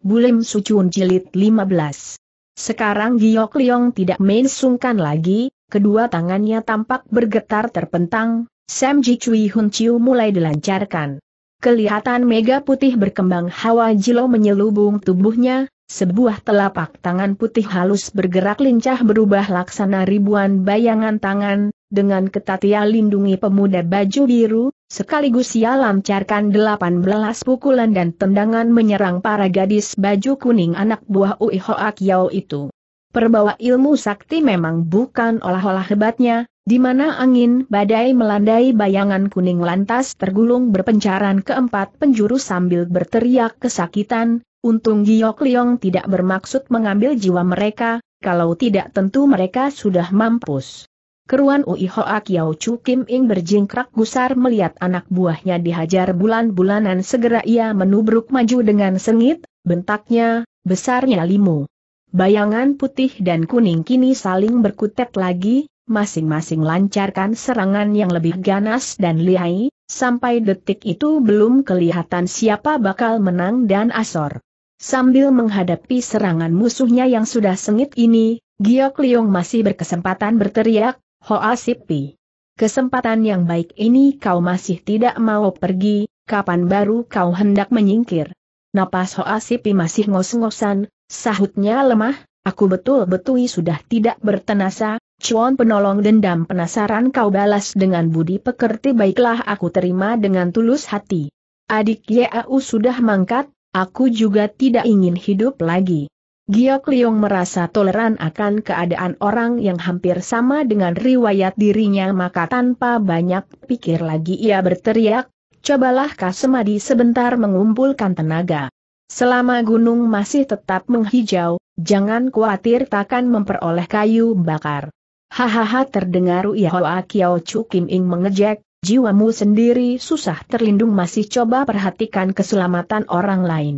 Bulim Sucun Jilid 15. Sekarang Giok Liong tidak main sungkan lagi, kedua tangannya tampak bergetar terpentang, Sam Ji Cui Hun Chiu mulai dilancarkan. Kelihatan mega putih berkembang hawa jilo menyelubung tubuhnya, sebuah telapak tangan putih halus bergerak lincah berubah laksana ribuan bayangan tangan, dengan ketat ia lindungi pemuda baju biru, sekaligus ia lancarkan delapan belas pukulan dan tendangan menyerang para gadis baju kuning anak buah Ui Hoak Yao itu. Perbawa ilmu sakti memang bukan olah-olah hebatnya, di mana angin badai melandai bayangan kuning lantas tergulung berpencaran keempat penjuru sambil berteriak kesakitan, Untung Giok Liong tidak bermaksud mengambil jiwa mereka, kalau tidak tentu mereka sudah mampus. Keruan Ui Hoa Kiao Chu Kim Ing berjingkrak gusar melihat anak buahnya dihajar bulan-bulanan segera ia menubruk maju dengan sengit, bentaknya, besarnya limu. Bayangan putih dan kuning kini saling berkutet lagi, masing-masing lancarkan serangan yang lebih ganas dan lihai, sampai detik itu belum kelihatan siapa bakal menang dan asor. Sambil menghadapi serangan musuhnya yang sudah sengit ini, Giok Liong masih berkesempatan berteriak, Hoa Sipi. Kesempatan yang baik ini kau masih tidak mau pergi, kapan baru kau hendak menyingkir. Napas Hoa Sipi masih ngos-ngosan, sahutnya lemah, aku betul-betul sudah tidak bertenasa, Cuan penolong dendam penasaran kau balas dengan budi pekerti baiklah aku terima dengan tulus hati. Adik Yau sudah mangkat, Aku juga tidak ingin hidup lagi. Giok Liong merasa toleran akan keadaan orang yang hampir sama dengan riwayat dirinya maka tanpa banyak pikir lagi ia berteriak, cobalah Kasemadi sebentar mengumpulkan tenaga. Selama gunung masih tetap menghijau, jangan khawatir takkan memperoleh kayu bakar. Hahaha terdengar Uyahoa Kiao Chu Kim Ing mengejek, Jiwamu sendiri susah terlindung masih coba perhatikan keselamatan orang lain.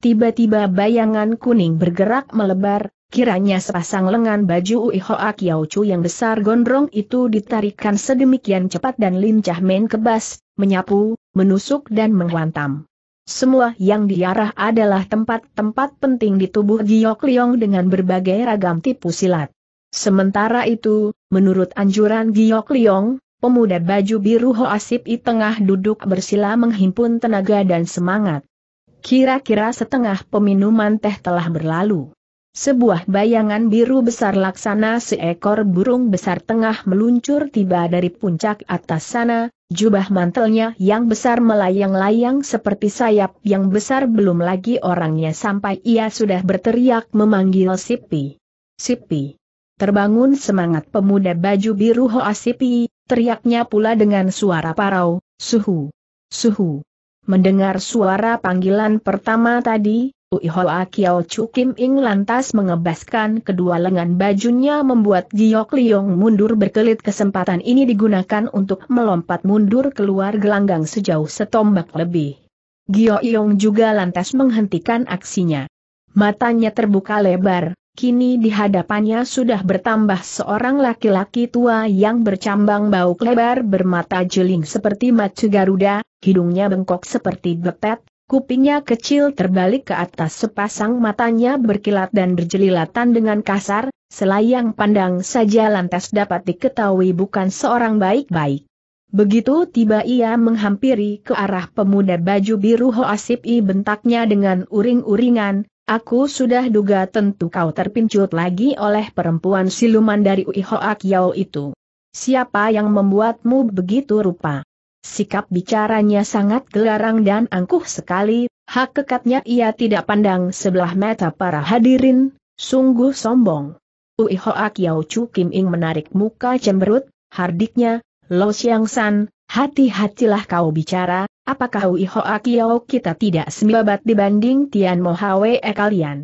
Tiba-tiba bayangan kuning bergerak melebar, kiranya sepasang lengan baju Ui Hoa Chu yang besar gondrong itu ditarikan sedemikian cepat dan lincah main kebas, menyapu, menusuk dan menghantam. Semua yang diarah adalah tempat-tempat penting di tubuh Giok Liong dengan berbagai ragam tipu silat. Sementara itu, menurut anjuran Giok Liong, Pemuda baju biru Hoasip I tengah duduk bersila menghimpun tenaga dan semangat. Kira-kira setengah peminuman teh telah berlalu. Sebuah bayangan biru besar laksana seekor burung besar tengah meluncur tiba dari puncak atas sana, jubah mantelnya yang besar melayang-layang seperti sayap yang besar belum lagi orangnya sampai ia sudah berteriak memanggil Sipi. Sipi. Terbangun semangat pemuda baju biru Hoasipi, teriaknya pula dengan suara parau, suhu, suhu. Mendengar suara panggilan pertama tadi, Ui Uihoa Kiao Kim Ing lantas mengebaskan kedua lengan bajunya membuat Giok Liong mundur berkelit kesempatan ini digunakan untuk melompat mundur keluar gelanggang sejauh setombak lebih. Giok Liong juga lantas menghentikan aksinya. Matanya terbuka lebar, kini di hadapannya sudah bertambah seorang laki-laki tua yang bercambang bau lebar bermata jeling seperti macu Garuda, hidungnya bengkok seperti betet, kupingnya kecil terbalik ke atas sepasang matanya berkilat dan berjelilatan dengan kasar, selayang pandang saja lantas dapat diketahui bukan seorang baik-baik. Begitu tiba ia menghampiri ke arah pemuda baju biru Hoasip I bentaknya dengan uring-uringan, Aku sudah duga tentu kau terpincut lagi oleh perempuan siluman dari Uihoa Kiao itu. Siapa yang membuatmu begitu rupa? Sikap bicaranya sangat gelarang dan angkuh sekali, hak kekatnya ia tidak pandang sebelah mata para hadirin, sungguh sombong. Uihoa Kiao Chu Kim Ing menarik muka cemberut, hardiknya, Lo Siang San, Hati-hatilah kau bicara, apakah Uihoa Kiao kita tidak sembabat dibanding Tian Mohawe e kalian?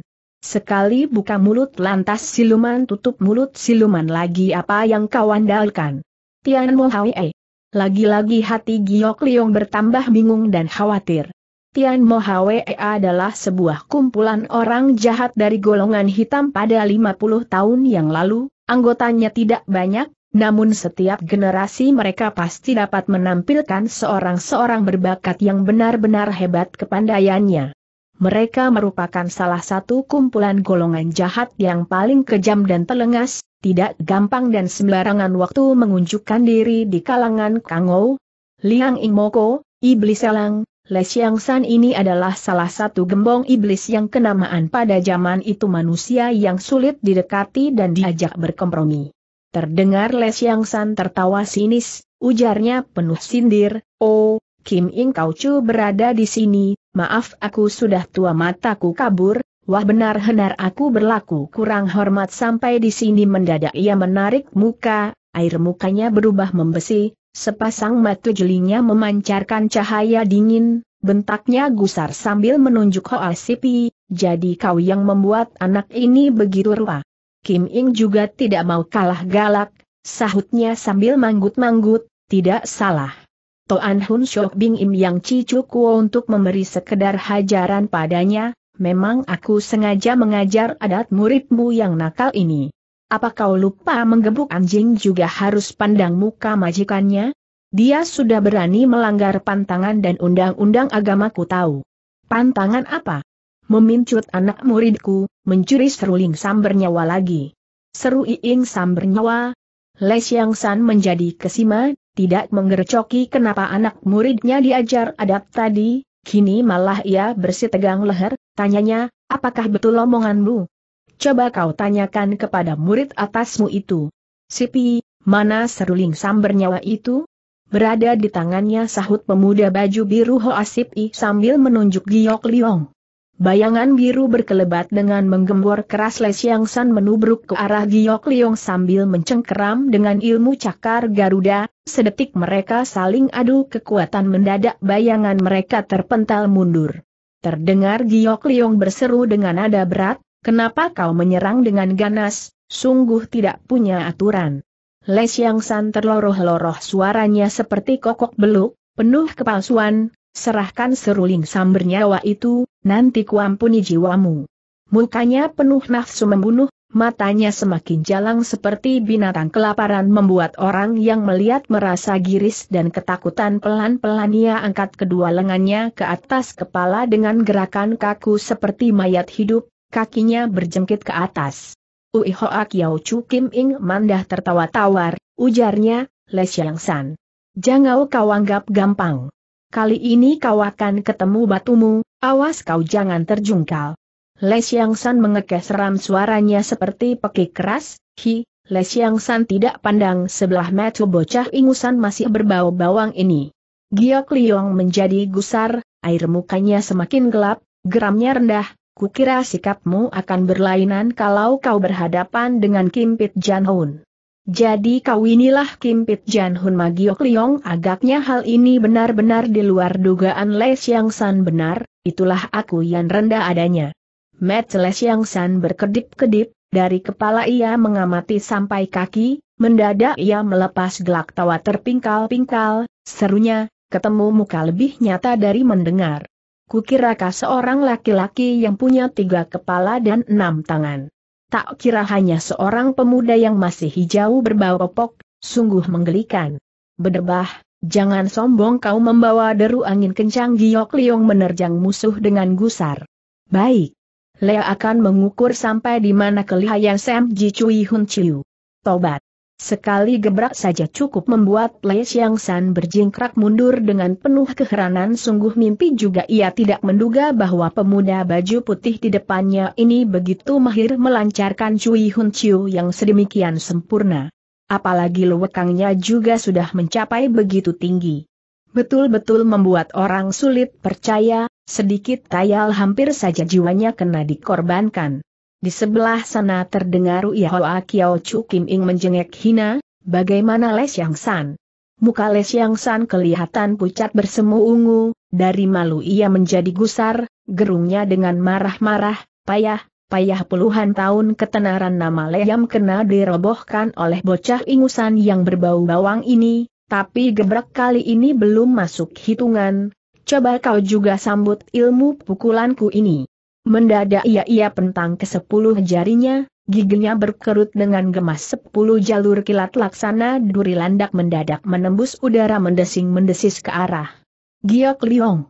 Sekali buka mulut lantas siluman tutup mulut siluman lagi apa yang kau andalkan? Tian Mohawe. E. Lagi-lagi hati Giok Liong bertambah bingung dan khawatir. Tian Mohawe e adalah sebuah kumpulan orang jahat dari golongan hitam pada 50 tahun yang lalu, anggotanya tidak banyak, namun setiap generasi mereka pasti dapat menampilkan seorang-seorang berbakat yang benar-benar hebat kepandaiannya. Mereka merupakan salah satu kumpulan golongan jahat yang paling kejam dan telengas, tidak gampang dan sembarangan waktu mengunjukkan diri di kalangan Kangou, Liang Imoko, Iblis Elang, Les San ini adalah salah satu gembong iblis yang kenamaan pada zaman itu manusia yang sulit didekati dan diajak berkompromi. Terdengar Les Yang San tertawa sinis, ujarnya penuh sindir, oh, Kim Ing Kau Chu berada di sini, maaf aku sudah tua mataku kabur, wah benar-benar aku berlaku kurang hormat sampai di sini mendadak ia menarik muka, air mukanya berubah membesi, sepasang mata jelinya memancarkan cahaya dingin, bentaknya gusar sambil menunjuk Hoa Sipi, jadi kau yang membuat anak ini begitu ruah. Kim Ing juga tidak mau kalah galak, sahutnya sambil manggut-manggut, tidak salah. Toan Hun Shok Bing Im yang Cicu Kuo untuk memberi sekedar hajaran padanya, memang aku sengaja mengajar adat muridmu yang nakal ini. Apa kau lupa menggebuk anjing juga harus pandang muka majikannya? Dia sudah berani melanggar pantangan dan undang-undang agamaku tahu. Pantangan apa? Memincut anak muridku, mencuri seruling sambar nyawa lagi. Seru iing sambar nyawa. Les Yang San menjadi kesima, tidak menggercoki kenapa anak muridnya diajar adapt tadi, kini malah ia bersitegang leher, tanyanya, apakah betul omonganmu? Coba kau tanyakan kepada murid atasmu itu. Sipi, mana seruling sambar nyawa itu? Berada di tangannya sahut pemuda baju biru Hoasip I sambil menunjuk Giok Liong. Bayangan biru berkelebat dengan menggembor keras Le Yang San menubruk ke arah Giok Liong sambil mencengkeram dengan ilmu cakar Garuda, sedetik mereka saling adu kekuatan mendadak bayangan mereka terpental mundur. Terdengar Giok Liong berseru dengan nada berat, kenapa kau menyerang dengan ganas, sungguh tidak punya aturan. Le San terloroh-loroh suaranya seperti kokok beluk, penuh kepalsuan, Serahkan seruling samber nyawa itu, nanti kuampuni jiwamu. Mukanya penuh nafsu membunuh, matanya semakin jalang seperti binatang kelaparan membuat orang yang melihat merasa giris dan ketakutan pelan-pelan ia angkat kedua lengannya ke atas kepala dengan gerakan kaku seperti mayat hidup, kakinya berjengkit ke atas. Ui Hoak Yao Chu Kim Ing mandah tertawa tawar, ujarnya, Le Xiang San. Jangan kau anggap gampang kali ini kau akan ketemu batumu, awas kau jangan terjungkal. Les Yang San mengekes ram suaranya seperti pekik keras, hi, Les Yang San tidak pandang sebelah mata bocah ingusan masih berbau bawang ini. Giok Liong menjadi gusar, air mukanya semakin gelap, geramnya rendah, kukira sikapmu akan berlainan kalau kau berhadapan dengan Kim Pit Jan Hoon. Jadi kau inilah Kim Pit Jan Hun Magiok Liong agaknya hal ini benar-benar di luar dugaan Les Yang San benar, itulah aku yang rendah adanya. Met Les Yang San berkedip-kedip, dari kepala ia mengamati sampai kaki, mendadak ia melepas gelak tawa terpingkal-pingkal, serunya, ketemu muka lebih nyata dari mendengar. Kukira seorang laki-laki yang punya tiga kepala dan enam tangan. Tak kira hanya seorang pemuda yang masih hijau berbau popok, sungguh menggelikan. Bederbah, jangan sombong kau membawa deru angin kencang Giok Liong menerjang musuh dengan gusar. Baik. Lea akan mengukur sampai di mana kelihayan Sam Ji Cui Hun Chiu. Tobat. Sekali gebrak saja cukup membuat Lei Xiang San berjingkrak mundur dengan penuh keheranan sungguh mimpi juga ia tidak menduga bahwa pemuda baju putih di depannya ini begitu mahir melancarkan Cui Hun Chiu yang sedemikian sempurna. Apalagi lewekangnya juga sudah mencapai begitu tinggi. Betul-betul membuat orang sulit percaya, sedikit tayal hampir saja jiwanya kena dikorbankan. Di sebelah sana terdengar Uyahoa Kiao Chu Kim Ing menjengek hina, bagaimana Les Yang San? Muka Les Yang San kelihatan pucat bersemu ungu, dari malu ia menjadi gusar, gerungnya dengan marah-marah, payah, payah puluhan tahun ketenaran nama Leyam kena dirobohkan oleh bocah ingusan yang berbau bawang ini, tapi gebrak kali ini belum masuk hitungan, coba kau juga sambut ilmu pukulanku ini. Mendadak ia-ia pentang ke sepuluh jarinya, giginya berkerut dengan gemas sepuluh jalur kilat laksana duri landak mendadak menembus udara mendesing-mendesis ke arah. Giok Liong.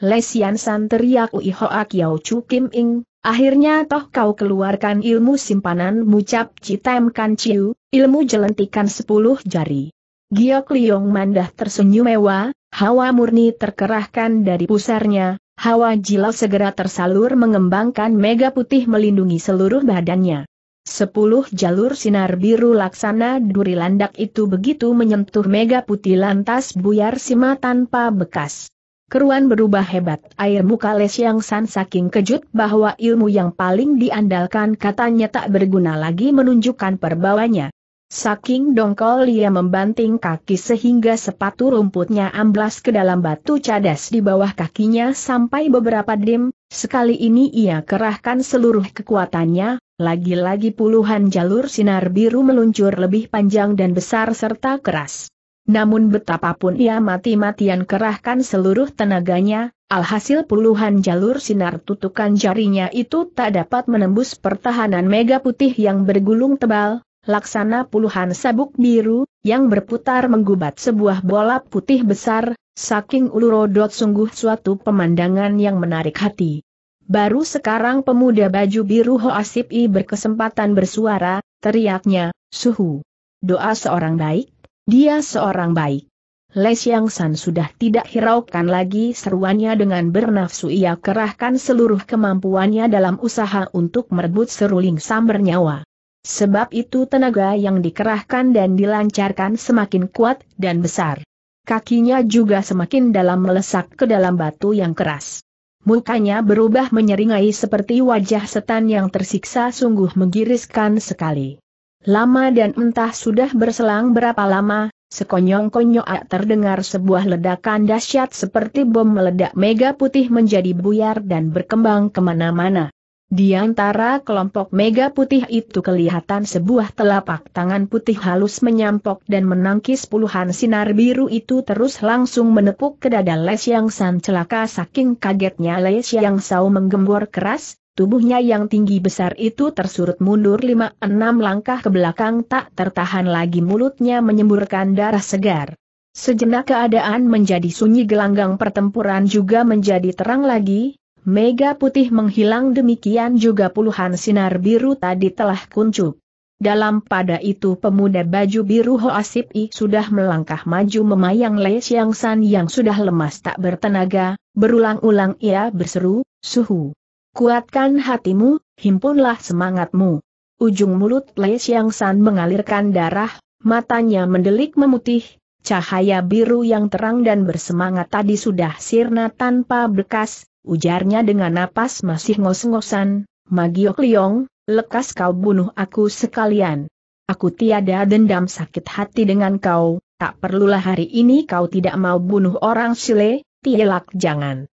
Lesian San teriak Ui Hoa Kiao Chu Kim Ing, akhirnya toh kau keluarkan ilmu simpanan mucap citem kan Chiu, ilmu jelentikan sepuluh jari. Giok Liong mandah tersenyum mewah, hawa murni terkerahkan dari pusarnya, Hawa jilau segera tersalur mengembangkan mega putih melindungi seluruh badannya. Sepuluh jalur sinar biru laksana duri landak itu begitu menyentuh mega putih lantas buyar sima tanpa bekas. Keruan berubah hebat air muka Les Yang San saking kejut bahwa ilmu yang paling diandalkan katanya tak berguna lagi menunjukkan perbawanya. Saking dongkol ia membanting kaki sehingga sepatu rumputnya amblas ke dalam batu cadas di bawah kakinya sampai beberapa dim, sekali ini ia kerahkan seluruh kekuatannya, lagi-lagi puluhan jalur sinar biru meluncur lebih panjang dan besar serta keras. Namun betapapun ia mati-matian kerahkan seluruh tenaganya, alhasil puluhan jalur sinar tutukan jarinya itu tak dapat menembus pertahanan mega putih yang bergulung tebal, laksana puluhan sabuk biru, yang berputar menggubat sebuah bola putih besar, saking ulurodot sungguh suatu pemandangan yang menarik hati. Baru sekarang pemuda baju biru Hoasipi I berkesempatan bersuara, teriaknya, suhu. Doa seorang baik, dia seorang baik. Les Yang San sudah tidak hiraukan lagi seruannya dengan bernafsu ia kerahkan seluruh kemampuannya dalam usaha untuk merebut seruling sambernyawa. nyawa. Sebab itu tenaga yang dikerahkan dan dilancarkan semakin kuat dan besar. Kakinya juga semakin dalam melesak ke dalam batu yang keras. Mukanya berubah menyeringai seperti wajah setan yang tersiksa sungguh menggiriskan sekali. Lama dan entah sudah berselang berapa lama, sekonyong-konyong terdengar sebuah ledakan dahsyat seperti bom meledak mega putih menjadi buyar dan berkembang kemana-mana. Di antara kelompok mega putih itu kelihatan sebuah telapak tangan putih halus menyampok dan menangkis puluhan sinar biru itu terus langsung menepuk ke dada Les Yang San celaka saking kagetnya Les Yang Sao menggembor keras, tubuhnya yang tinggi besar itu tersurut mundur lima enam langkah ke belakang tak tertahan lagi mulutnya menyemburkan darah segar. Sejenak keadaan menjadi sunyi gelanggang pertempuran juga menjadi terang lagi, Mega putih menghilang demikian juga puluhan sinar biru tadi telah kuncup. Dalam pada itu pemuda baju biru Hoasip I sudah melangkah maju memayang Le Siang San yang sudah lemas tak bertenaga, berulang-ulang ia berseru, Suhu. Kuatkan hatimu, himpunlah semangatmu. Ujung mulut Le Siang San mengalirkan darah, matanya mendelik memutih, cahaya biru yang terang dan bersemangat tadi sudah sirna tanpa bekas, Ujarnya dengan napas masih ngos-ngosan, Magiok Liong, lekas kau bunuh aku sekalian. Aku tiada dendam sakit hati dengan kau, tak perlulah hari ini kau tidak mau bunuh orang Sile, tielak jangan.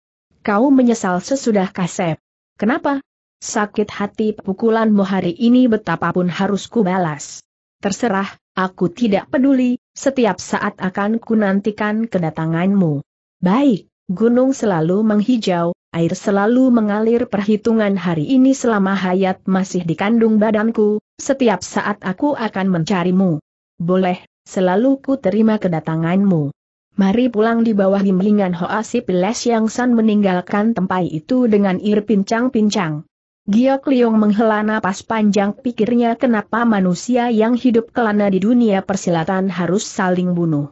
Kau menyesal sesudah kasep. Kenapa? Sakit hati pukulanmu hari ini betapapun harus kubalas. Terserah, aku tidak peduli, setiap saat akan kunantikan kedatanganmu. Baik, gunung selalu menghijau, air selalu mengalir perhitungan hari ini selama hayat masih dikandung badanku, setiap saat aku akan mencarimu. Boleh, selalu ku terima kedatanganmu. Mari pulang di bawah himlingan Hoasi Les yang San meninggalkan tempat itu dengan ir pincang-pincang. Giok Liong menghela napas panjang pikirnya kenapa manusia yang hidup kelana di dunia persilatan harus saling bunuh.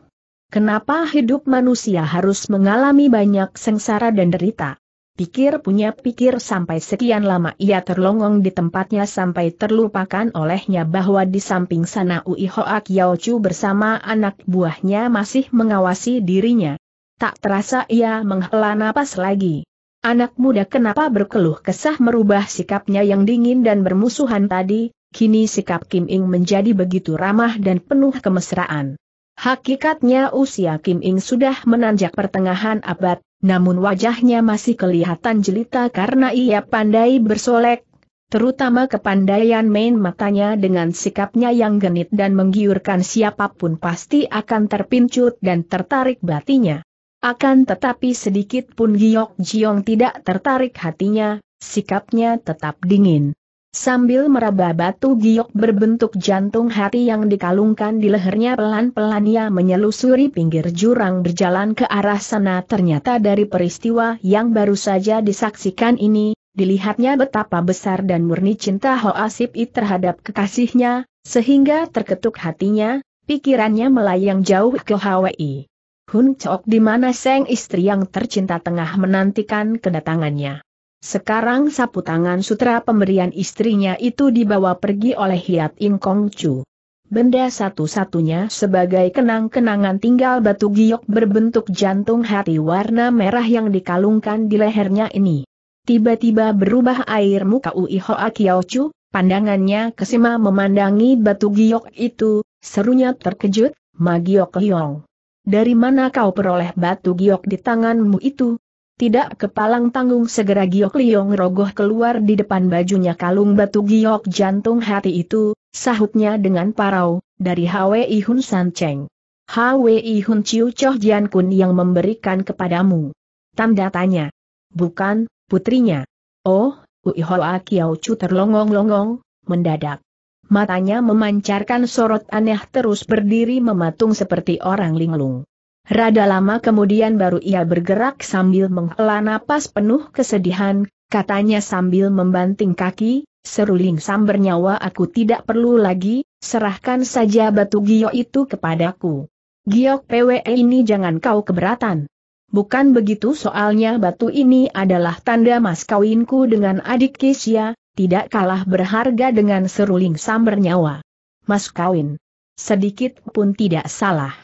Kenapa hidup manusia harus mengalami banyak sengsara dan derita? Pikir punya pikir sampai sekian lama ia terlongong di tempatnya sampai terlupakan olehnya bahwa di samping sana Ui Hoak Yao Chu bersama anak buahnya masih mengawasi dirinya. Tak terasa ia menghela napas lagi. Anak muda kenapa berkeluh kesah merubah sikapnya yang dingin dan bermusuhan tadi, kini sikap Kim Ing menjadi begitu ramah dan penuh kemesraan. Hakikatnya usia Kim Ing sudah menanjak pertengahan abad, namun wajahnya masih kelihatan jelita karena ia pandai bersolek, terutama kepandaian main matanya dengan sikapnya yang genit dan menggiurkan siapapun pasti akan terpincut dan tertarik batinya. Akan tetapi sedikit pun Giok Jiong tidak tertarik hatinya, sikapnya tetap dingin. Sambil meraba batu giok berbentuk jantung hati yang dikalungkan di lehernya pelan-pelan ia menyelusuri pinggir jurang berjalan ke arah sana ternyata dari peristiwa yang baru saja disaksikan ini, dilihatnya betapa besar dan murni cinta Hoasip I terhadap kekasihnya, sehingga terketuk hatinya, pikirannya melayang jauh ke Hawaii. Hun Chok di mana sang istri yang tercinta tengah menantikan kedatangannya. Sekarang sapu tangan sutra pemberian istrinya itu dibawa pergi oleh Hiat In Kong Chu. Benda satu-satunya sebagai kenang-kenangan tinggal batu giok berbentuk jantung hati warna merah yang dikalungkan di lehernya ini. Tiba-tiba berubah air muka Ui Hoa Kiao Chu, pandangannya kesima memandangi batu giok itu, serunya terkejut, Magiok Hyong. Dari mana kau peroleh batu giok di tanganmu itu? Tidak kepalang tanggung segera Giok Liong rogoh keluar di depan bajunya kalung batu Giok jantung hati itu, sahutnya dengan parau, dari Hwi Hun San Cheng. Hwi Hun Chiu Choh Jian Kun yang memberikan kepadamu. Tanda tanya. Bukan, putrinya. Oh, Ui Hoa Kiao Chu terlongong-longong, mendadak. Matanya memancarkan sorot aneh terus berdiri mematung seperti orang linglung. Rada lama kemudian baru ia bergerak sambil menghela napas penuh kesedihan, katanya sambil membanting kaki, seruling sambernyawa nyawa aku tidak perlu lagi, serahkan saja batu gio itu kepadaku. Giok PWE ini jangan kau keberatan. Bukan begitu soalnya batu ini adalah tanda mas kawinku dengan adik Kesia, tidak kalah berharga dengan seruling sambernyawa. nyawa. Mas kawin. Sedikit pun tidak salah.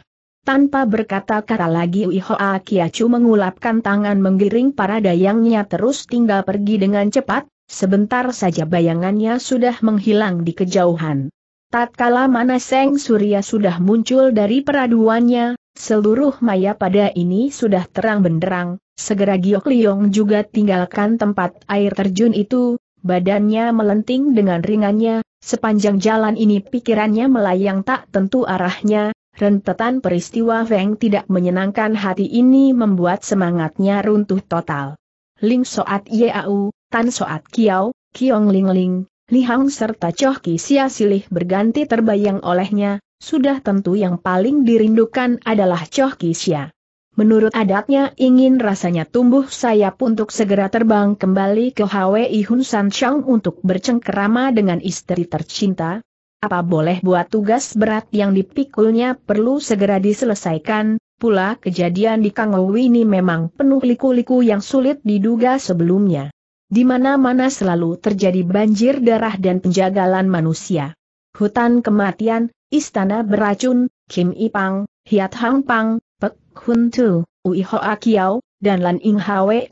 Tanpa berkata kata lagi Uihoa Kiacu mengulapkan tangan menggiring para dayangnya terus tinggal pergi dengan cepat, sebentar saja bayangannya sudah menghilang di kejauhan. Tatkala mana Seng Surya sudah muncul dari peraduannya, seluruh maya pada ini sudah terang benderang, segera Giok Liong juga tinggalkan tempat air terjun itu, badannya melenting dengan ringannya, sepanjang jalan ini pikirannya melayang tak tentu arahnya, rentetan peristiwa Feng tidak menyenangkan hati ini membuat semangatnya runtuh total. Ling Soat Yeau, Tan Soat Kiao, Kiong Ling Ling, Li Hang serta Choh Ki Sia Silih berganti terbayang olehnya, sudah tentu yang paling dirindukan adalah Choh Ki Sia. Menurut adatnya ingin rasanya tumbuh sayap untuk segera terbang kembali ke Hwi Hun San Chang untuk bercengkerama dengan istri tercinta, apa boleh buat tugas berat yang dipikulnya perlu segera diselesaikan, pula kejadian di Kangowi ini memang penuh liku-liku yang sulit diduga sebelumnya. Di mana-mana selalu terjadi banjir darah dan penjagalan manusia. Hutan kematian, istana beracun, Kim Ipang, Hiat Hang Pang, Pek Hun Tu, Ui Hoa Kiao, dan Lan Ing Hwe.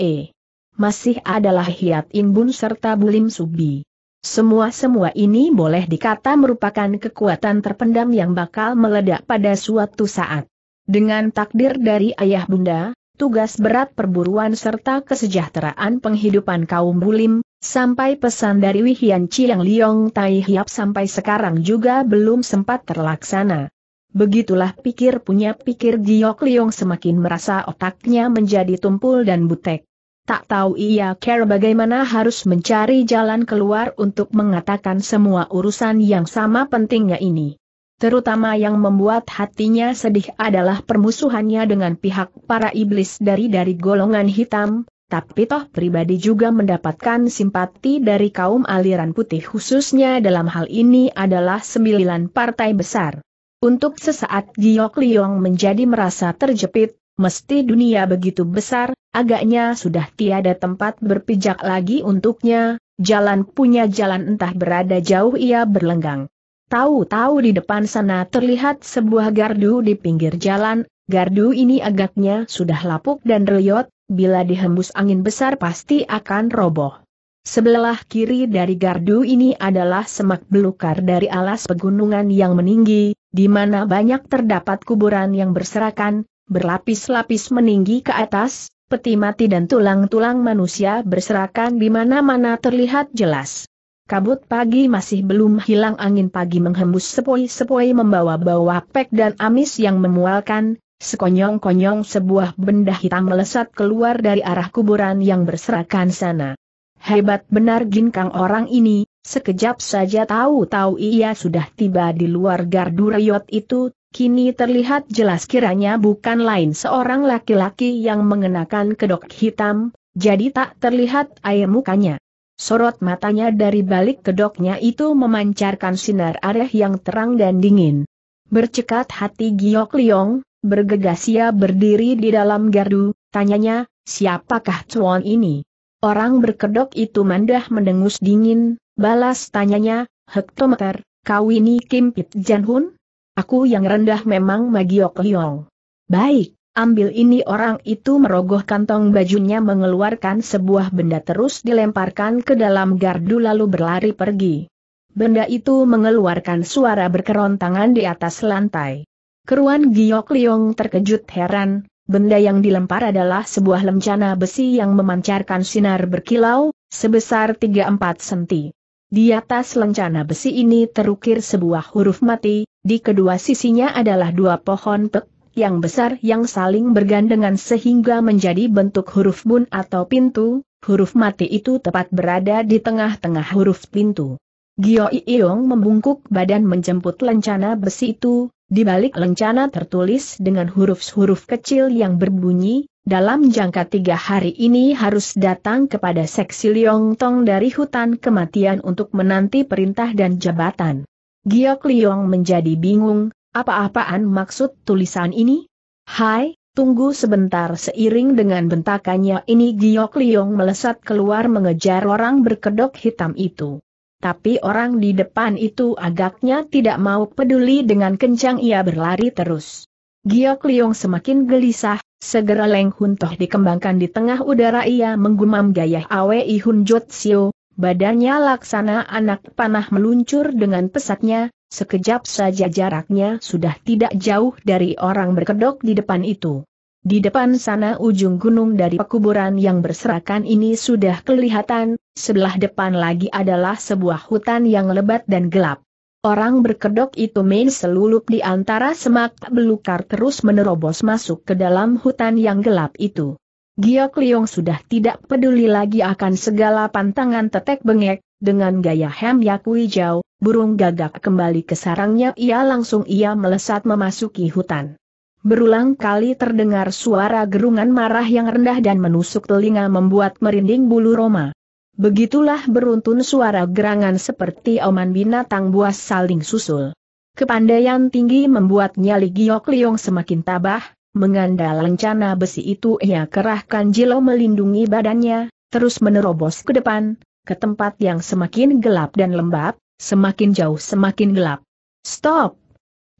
Masih adalah Hiat Inbun serta Bulim Subi. Semua-semua ini boleh dikata merupakan kekuatan terpendam yang bakal meledak pada suatu saat. Dengan takdir dari ayah bunda, tugas berat perburuan serta kesejahteraan penghidupan kaum bulim, sampai pesan dari Wihian Chiang Liong Tai Hiap sampai sekarang juga belum sempat terlaksana. Begitulah pikir punya pikir Giok Liong semakin merasa otaknya menjadi tumpul dan butek. Tak tahu ia care bagaimana harus mencari jalan keluar untuk mengatakan semua urusan yang sama pentingnya ini. Terutama yang membuat hatinya sedih adalah permusuhannya dengan pihak para iblis dari dari golongan hitam, tapi toh pribadi juga mendapatkan simpati dari kaum aliran putih khususnya dalam hal ini adalah sembilan partai besar. Untuk sesaat Giok Liong menjadi merasa terjepit, Mesti dunia begitu besar, agaknya sudah tiada tempat berpijak lagi untuknya, jalan punya jalan entah berada jauh ia berlenggang. Tahu-tahu di depan sana terlihat sebuah gardu di pinggir jalan, gardu ini agaknya sudah lapuk dan reyot, bila dihembus angin besar pasti akan roboh. Sebelah kiri dari gardu ini adalah semak belukar dari alas pegunungan yang meninggi, di mana banyak terdapat kuburan yang berserakan, berlapis-lapis meninggi ke atas, peti mati dan tulang-tulang manusia berserakan di mana-mana terlihat jelas. Kabut pagi masih belum hilang angin pagi menghembus sepoi-sepoi membawa bawa pek dan amis yang memualkan, sekonyong-konyong sebuah benda hitam melesat keluar dari arah kuburan yang berserakan sana. Hebat benar ginkang orang ini, sekejap saja tahu-tahu ia sudah tiba di luar gardu rayot itu, Kini terlihat jelas kiranya bukan lain seorang laki-laki yang mengenakan kedok hitam, jadi tak terlihat air mukanya. Sorot matanya dari balik kedoknya itu memancarkan sinar areh yang terang dan dingin. Bercekat hati Giok Liong, bergegas ia berdiri di dalam gardu, tanyanya, siapakah Chuan ini? Orang berkedok itu mandah mendengus dingin, balas tanyanya, hektometer, kau ini Kim Pit Janhun? Aku yang rendah memang Magiok Liong. Baik, ambil ini orang itu merogoh kantong bajunya mengeluarkan sebuah benda terus dilemparkan ke dalam gardu lalu berlari pergi. Benda itu mengeluarkan suara berkerontangan di atas lantai. Keruan Giok Liong terkejut heran, benda yang dilempar adalah sebuah lencana besi yang memancarkan sinar berkilau, sebesar 3-4 senti. Di atas lencana besi ini terukir sebuah huruf mati, di kedua sisinya adalah dua pohon pek yang besar yang saling bergandengan sehingga menjadi bentuk huruf bun atau pintu, huruf mati itu tepat berada di tengah-tengah huruf pintu. Gio Iyong membungkuk badan menjemput lencana besi itu, di balik lencana tertulis dengan huruf-huruf kecil yang berbunyi, dalam jangka tiga hari ini harus datang kepada seksi Liong Tong dari hutan kematian untuk menanti perintah dan jabatan. Giok Liong menjadi bingung, apa-apaan maksud tulisan ini? Hai, tunggu sebentar seiring dengan bentakannya ini Giok Liong melesat keluar mengejar orang berkedok hitam itu. Tapi orang di depan itu agaknya tidak mau peduli dengan kencang ia berlari terus. Giok Liong semakin gelisah, Segera Leng Hun Toh dikembangkan di tengah udara ia menggumam gaya I Hun Jotsio, badannya laksana anak panah meluncur dengan pesatnya, sekejap saja jaraknya sudah tidak jauh dari orang berkedok di depan itu. Di depan sana ujung gunung dari pekuburan yang berserakan ini sudah kelihatan, sebelah depan lagi adalah sebuah hutan yang lebat dan gelap. Orang berkedok itu main selulup di antara semak belukar terus menerobos masuk ke dalam hutan yang gelap itu. Giok Liong sudah tidak peduli lagi akan segala pantangan tetek bengek, dengan gaya hem yakui jauh, burung gagak kembali ke sarangnya ia langsung ia melesat memasuki hutan. Berulang kali terdengar suara gerungan marah yang rendah dan menusuk telinga membuat merinding bulu Roma. Begitulah beruntun suara gerangan seperti oman binatang buas saling susul. Kepandaian tinggi membuat nyali Giok Liong semakin tabah, Mengandalkan lencana besi itu ia kerahkan jilo melindungi badannya, terus menerobos ke depan, ke tempat yang semakin gelap dan lembab, semakin jauh semakin gelap. Stop!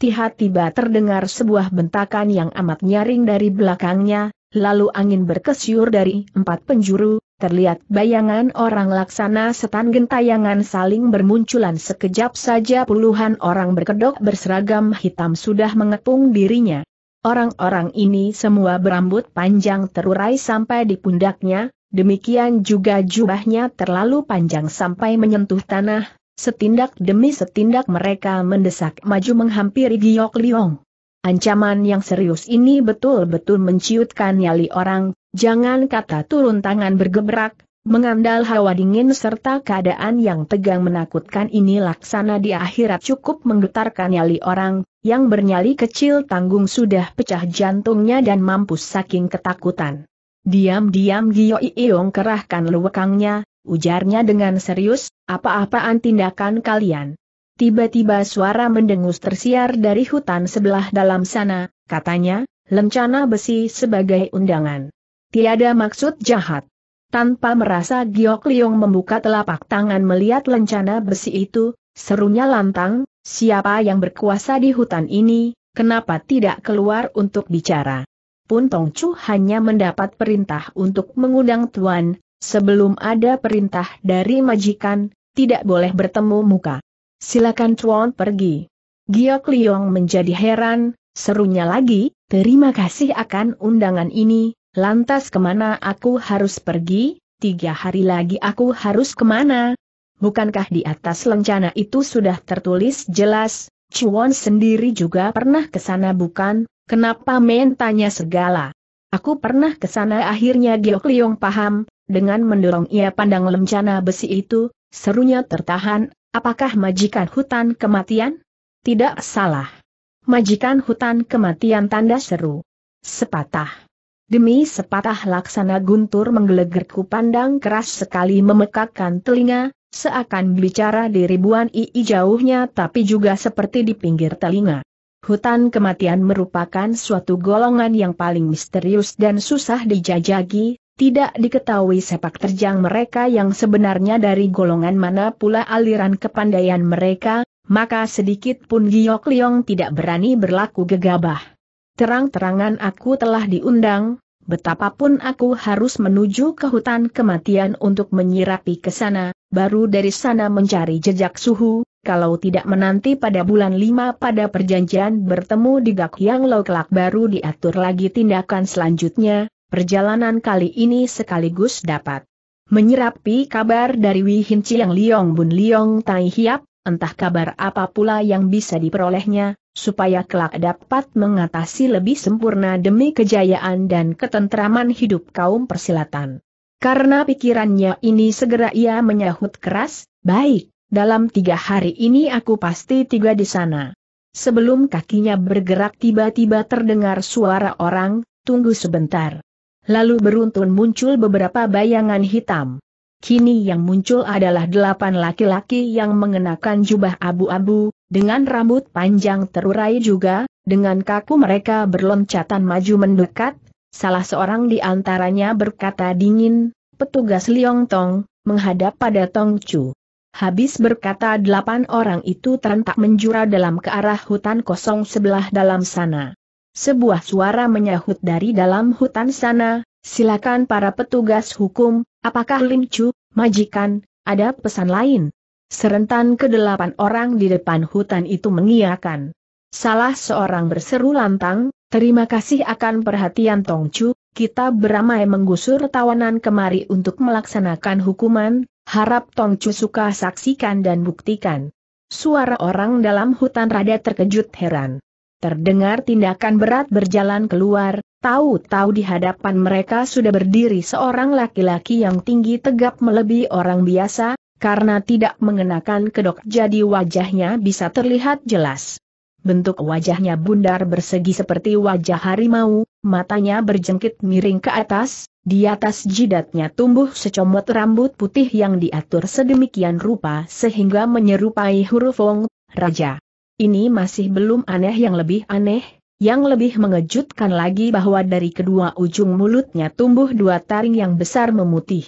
Tiba-tiba terdengar sebuah bentakan yang amat nyaring dari belakangnya, lalu angin berkesyur dari empat penjuru, terlihat bayangan orang laksana setan gentayangan saling bermunculan sekejap saja puluhan orang berkedok berseragam hitam sudah mengepung dirinya. Orang-orang ini semua berambut panjang terurai sampai di pundaknya, demikian juga jubahnya terlalu panjang sampai menyentuh tanah, setindak demi setindak mereka mendesak maju menghampiri Giok Liong. Ancaman yang serius ini betul-betul menciutkan nyali orang, jangan kata turun tangan bergebrak, mengandal hawa dingin serta keadaan yang tegang menakutkan ini laksana di akhirat cukup menggetarkan nyali orang, yang bernyali kecil tanggung sudah pecah jantungnya dan mampus saking ketakutan. Diam-diam Giyo Iyong kerahkan lewekangnya, ujarnya dengan serius, apa-apaan tindakan kalian. Tiba-tiba suara mendengus tersiar dari hutan sebelah dalam sana, katanya, lencana besi sebagai undangan. Tiada maksud jahat. Tanpa merasa Giok Liong membuka telapak tangan melihat lencana besi itu, serunya lantang, siapa yang berkuasa di hutan ini, kenapa tidak keluar untuk bicara. Pun Tong Chu hanya mendapat perintah untuk mengundang Tuan, sebelum ada perintah dari majikan, tidak boleh bertemu muka. Silakan Chuan pergi. Giok Liong menjadi heran, serunya lagi, terima kasih akan undangan ini, lantas kemana aku harus pergi, tiga hari lagi aku harus kemana? Bukankah di atas lencana itu sudah tertulis jelas, Chuan sendiri juga pernah ke sana bukan, kenapa mentanya segala? Aku pernah ke sana akhirnya Giok Liong paham, dengan mendorong ia pandang lencana besi itu, serunya tertahan, Apakah majikan hutan kematian? Tidak salah. Majikan hutan kematian tanda seru. Sepatah. Demi sepatah laksana guntur menggelegerku pandang keras sekali memekakkan telinga, seakan bicara di ribuan ii jauhnya tapi juga seperti di pinggir telinga. Hutan kematian merupakan suatu golongan yang paling misterius dan susah dijajagi, tidak diketahui sepak terjang mereka yang sebenarnya dari golongan mana pula aliran kepandaian mereka, maka sedikit pun Giok Liong tidak berani berlaku gegabah. Terang-terangan aku telah diundang, betapapun aku harus menuju ke hutan kematian untuk menyirapi ke sana, baru dari sana mencari jejak suhu, kalau tidak menanti pada bulan lima pada perjanjian bertemu di Gak Yang Lo kelak baru diatur lagi tindakan selanjutnya, perjalanan kali ini sekaligus dapat menyerapi kabar dari Wi Hin Chiang Liong Bun Liong Tai Hiap, entah kabar apa pula yang bisa diperolehnya, supaya kelak dapat mengatasi lebih sempurna demi kejayaan dan ketentraman hidup kaum persilatan. Karena pikirannya ini segera ia menyahut keras, baik, dalam tiga hari ini aku pasti tiba di sana. Sebelum kakinya bergerak tiba-tiba terdengar suara orang, tunggu sebentar. Lalu beruntun muncul beberapa bayangan hitam. Kini yang muncul adalah delapan laki-laki yang mengenakan jubah abu-abu, dengan rambut panjang terurai juga, dengan kaku mereka berloncatan maju mendekat, salah seorang di antaranya berkata dingin, petugas Liong Tong, menghadap pada Tong Chu. Habis berkata delapan orang itu terentak menjura dalam ke arah hutan kosong sebelah dalam sana. Sebuah suara menyahut dari dalam hutan sana, silakan para petugas hukum, apakah Lim Chu, majikan, ada pesan lain? Serentan kedelapan orang di depan hutan itu mengiakan. Salah seorang berseru lantang, terima kasih akan perhatian Tong Chu, kita beramai menggusur tawanan kemari untuk melaksanakan hukuman, harap Tong Chu suka saksikan dan buktikan. Suara orang dalam hutan rada terkejut heran. Terdengar tindakan berat berjalan keluar, tahu-tahu di hadapan mereka sudah berdiri seorang laki-laki yang tinggi tegap melebihi orang biasa, karena tidak mengenakan kedok jadi wajahnya bisa terlihat jelas. Bentuk wajahnya bundar bersegi seperti wajah harimau, matanya berjengkit miring ke atas, di atas jidatnya tumbuh secomot rambut putih yang diatur sedemikian rupa sehingga menyerupai huruf Wong, Raja. Ini masih belum aneh yang lebih aneh, yang lebih mengejutkan lagi bahwa dari kedua ujung mulutnya tumbuh dua taring yang besar memutih.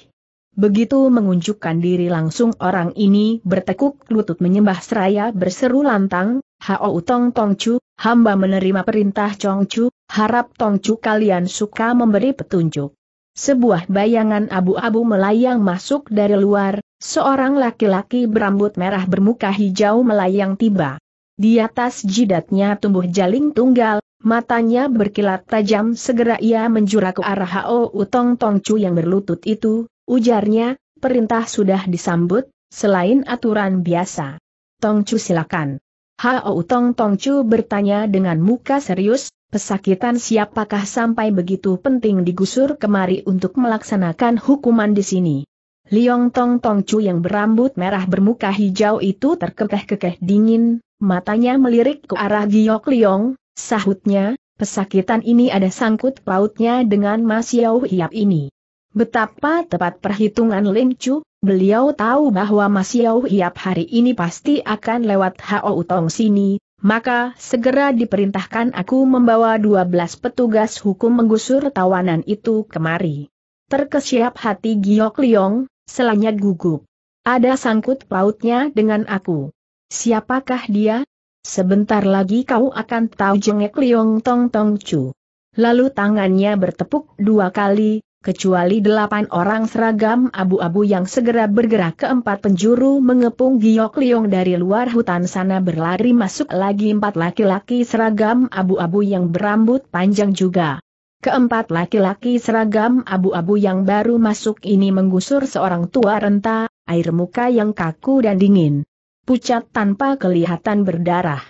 Begitu mengunjukkan diri langsung orang ini bertekuk lutut menyembah seraya berseru lantang, Hao Tong Tong Chu, hamba menerima perintah Chong Chu, harap Tong Chu kalian suka memberi petunjuk. Sebuah bayangan abu-abu melayang masuk dari luar, seorang laki-laki berambut merah bermuka hijau melayang tiba. Di atas jidatnya tumbuh jaling tunggal, matanya berkilat tajam segera ia menjura ke arah Hao Utong Tongcu yang berlutut itu, ujarnya, perintah sudah disambut, selain aturan biasa. Tongcu silakan. Hao Utong Tongcu bertanya dengan muka serius, pesakitan siapakah sampai begitu penting digusur kemari untuk melaksanakan hukuman di sini. Liong Tong Tong Chu yang berambut merah bermuka hijau itu terkekeh-kekeh dingin, matanya melirik ke arah Giok Liong, sahutnya, pesakitan ini ada sangkut pautnya dengan Mas Yau Hiap ini. Betapa tepat perhitungan Lim Chu, beliau tahu bahwa Mas Yau Hiap hari ini pasti akan lewat Hao Tong sini, maka segera diperintahkan aku membawa 12 petugas hukum menggusur tawanan itu kemari. Terkesiap hati Giok Liong, Selanya gugup. Ada sangkut pautnya dengan aku. Siapakah dia? Sebentar lagi kau akan tahu jengek Liong Tong Tong Chu. Lalu tangannya bertepuk dua kali, kecuali delapan orang seragam abu-abu yang segera bergerak ke empat penjuru mengepung Giok Liong dari luar hutan sana berlari masuk lagi empat laki-laki seragam abu-abu yang berambut panjang juga. Keempat laki-laki seragam abu-abu yang baru masuk ini menggusur seorang tua renta, air muka yang kaku dan dingin. Pucat tanpa kelihatan berdarah.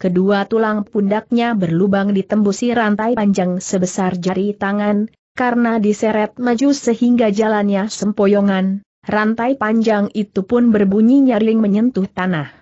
Kedua tulang pundaknya berlubang ditembusi rantai panjang sebesar jari tangan, karena diseret maju sehingga jalannya sempoyongan, rantai panjang itu pun berbunyi nyaring menyentuh tanah.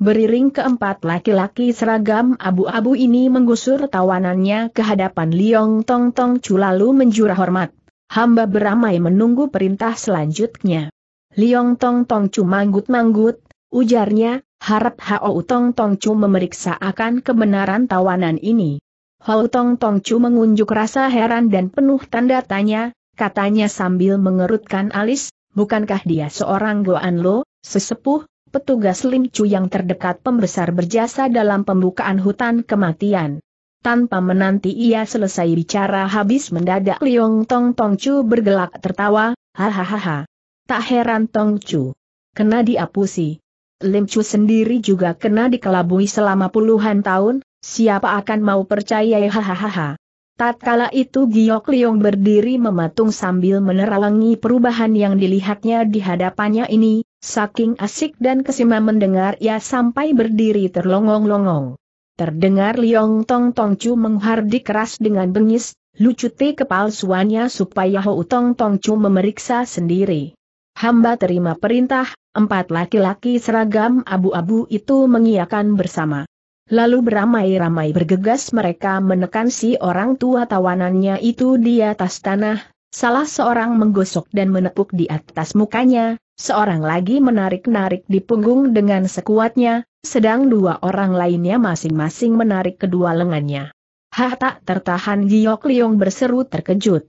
Beriring keempat laki-laki seragam abu-abu ini menggusur tawanannya ke hadapan Liong Tong Tong Chu lalu menjura hormat. Hamba beramai menunggu perintah selanjutnya. Liong Tong Tong Chu manggut-manggut, ujarnya, harap Hao Tong Tong Chu memeriksa akan kebenaran tawanan ini. Hao Tong Tong Chu mengunjuk rasa heran dan penuh tanda tanya, katanya sambil mengerutkan alis, bukankah dia seorang Goan Lo, sesepuh, petugas Lim Chu yang terdekat pembesar berjasa dalam pembukaan hutan kematian. Tanpa menanti ia selesai bicara habis mendadak Liong Tong Tong Chu bergelak tertawa, hahaha. Tak heran Tong Chu. Kena diapusi. Lim Chu sendiri juga kena dikelabui selama puluhan tahun, siapa akan mau percaya hahaha. Tatkala itu Giok Liong berdiri mematung sambil menerawangi perubahan yang dilihatnya di hadapannya ini, Saking asik dan kesima mendengar ia sampai berdiri terlongong-longong. Terdengar Liong Tong Tong Chu menghardik keras dengan bengis, lucuti kepalsuannya supaya Ho Tong Tong Chu memeriksa sendiri. Hamba terima perintah, empat laki-laki seragam abu-abu itu mengiakan bersama. Lalu beramai-ramai bergegas mereka menekan si orang tua tawanannya itu di atas tanah, salah seorang menggosok dan menepuk di atas mukanya, Seorang lagi menarik-narik di punggung dengan sekuatnya, sedang dua orang lainnya masing-masing menarik kedua lengannya. Hah tak tertahan Giok Liong berseru terkejut.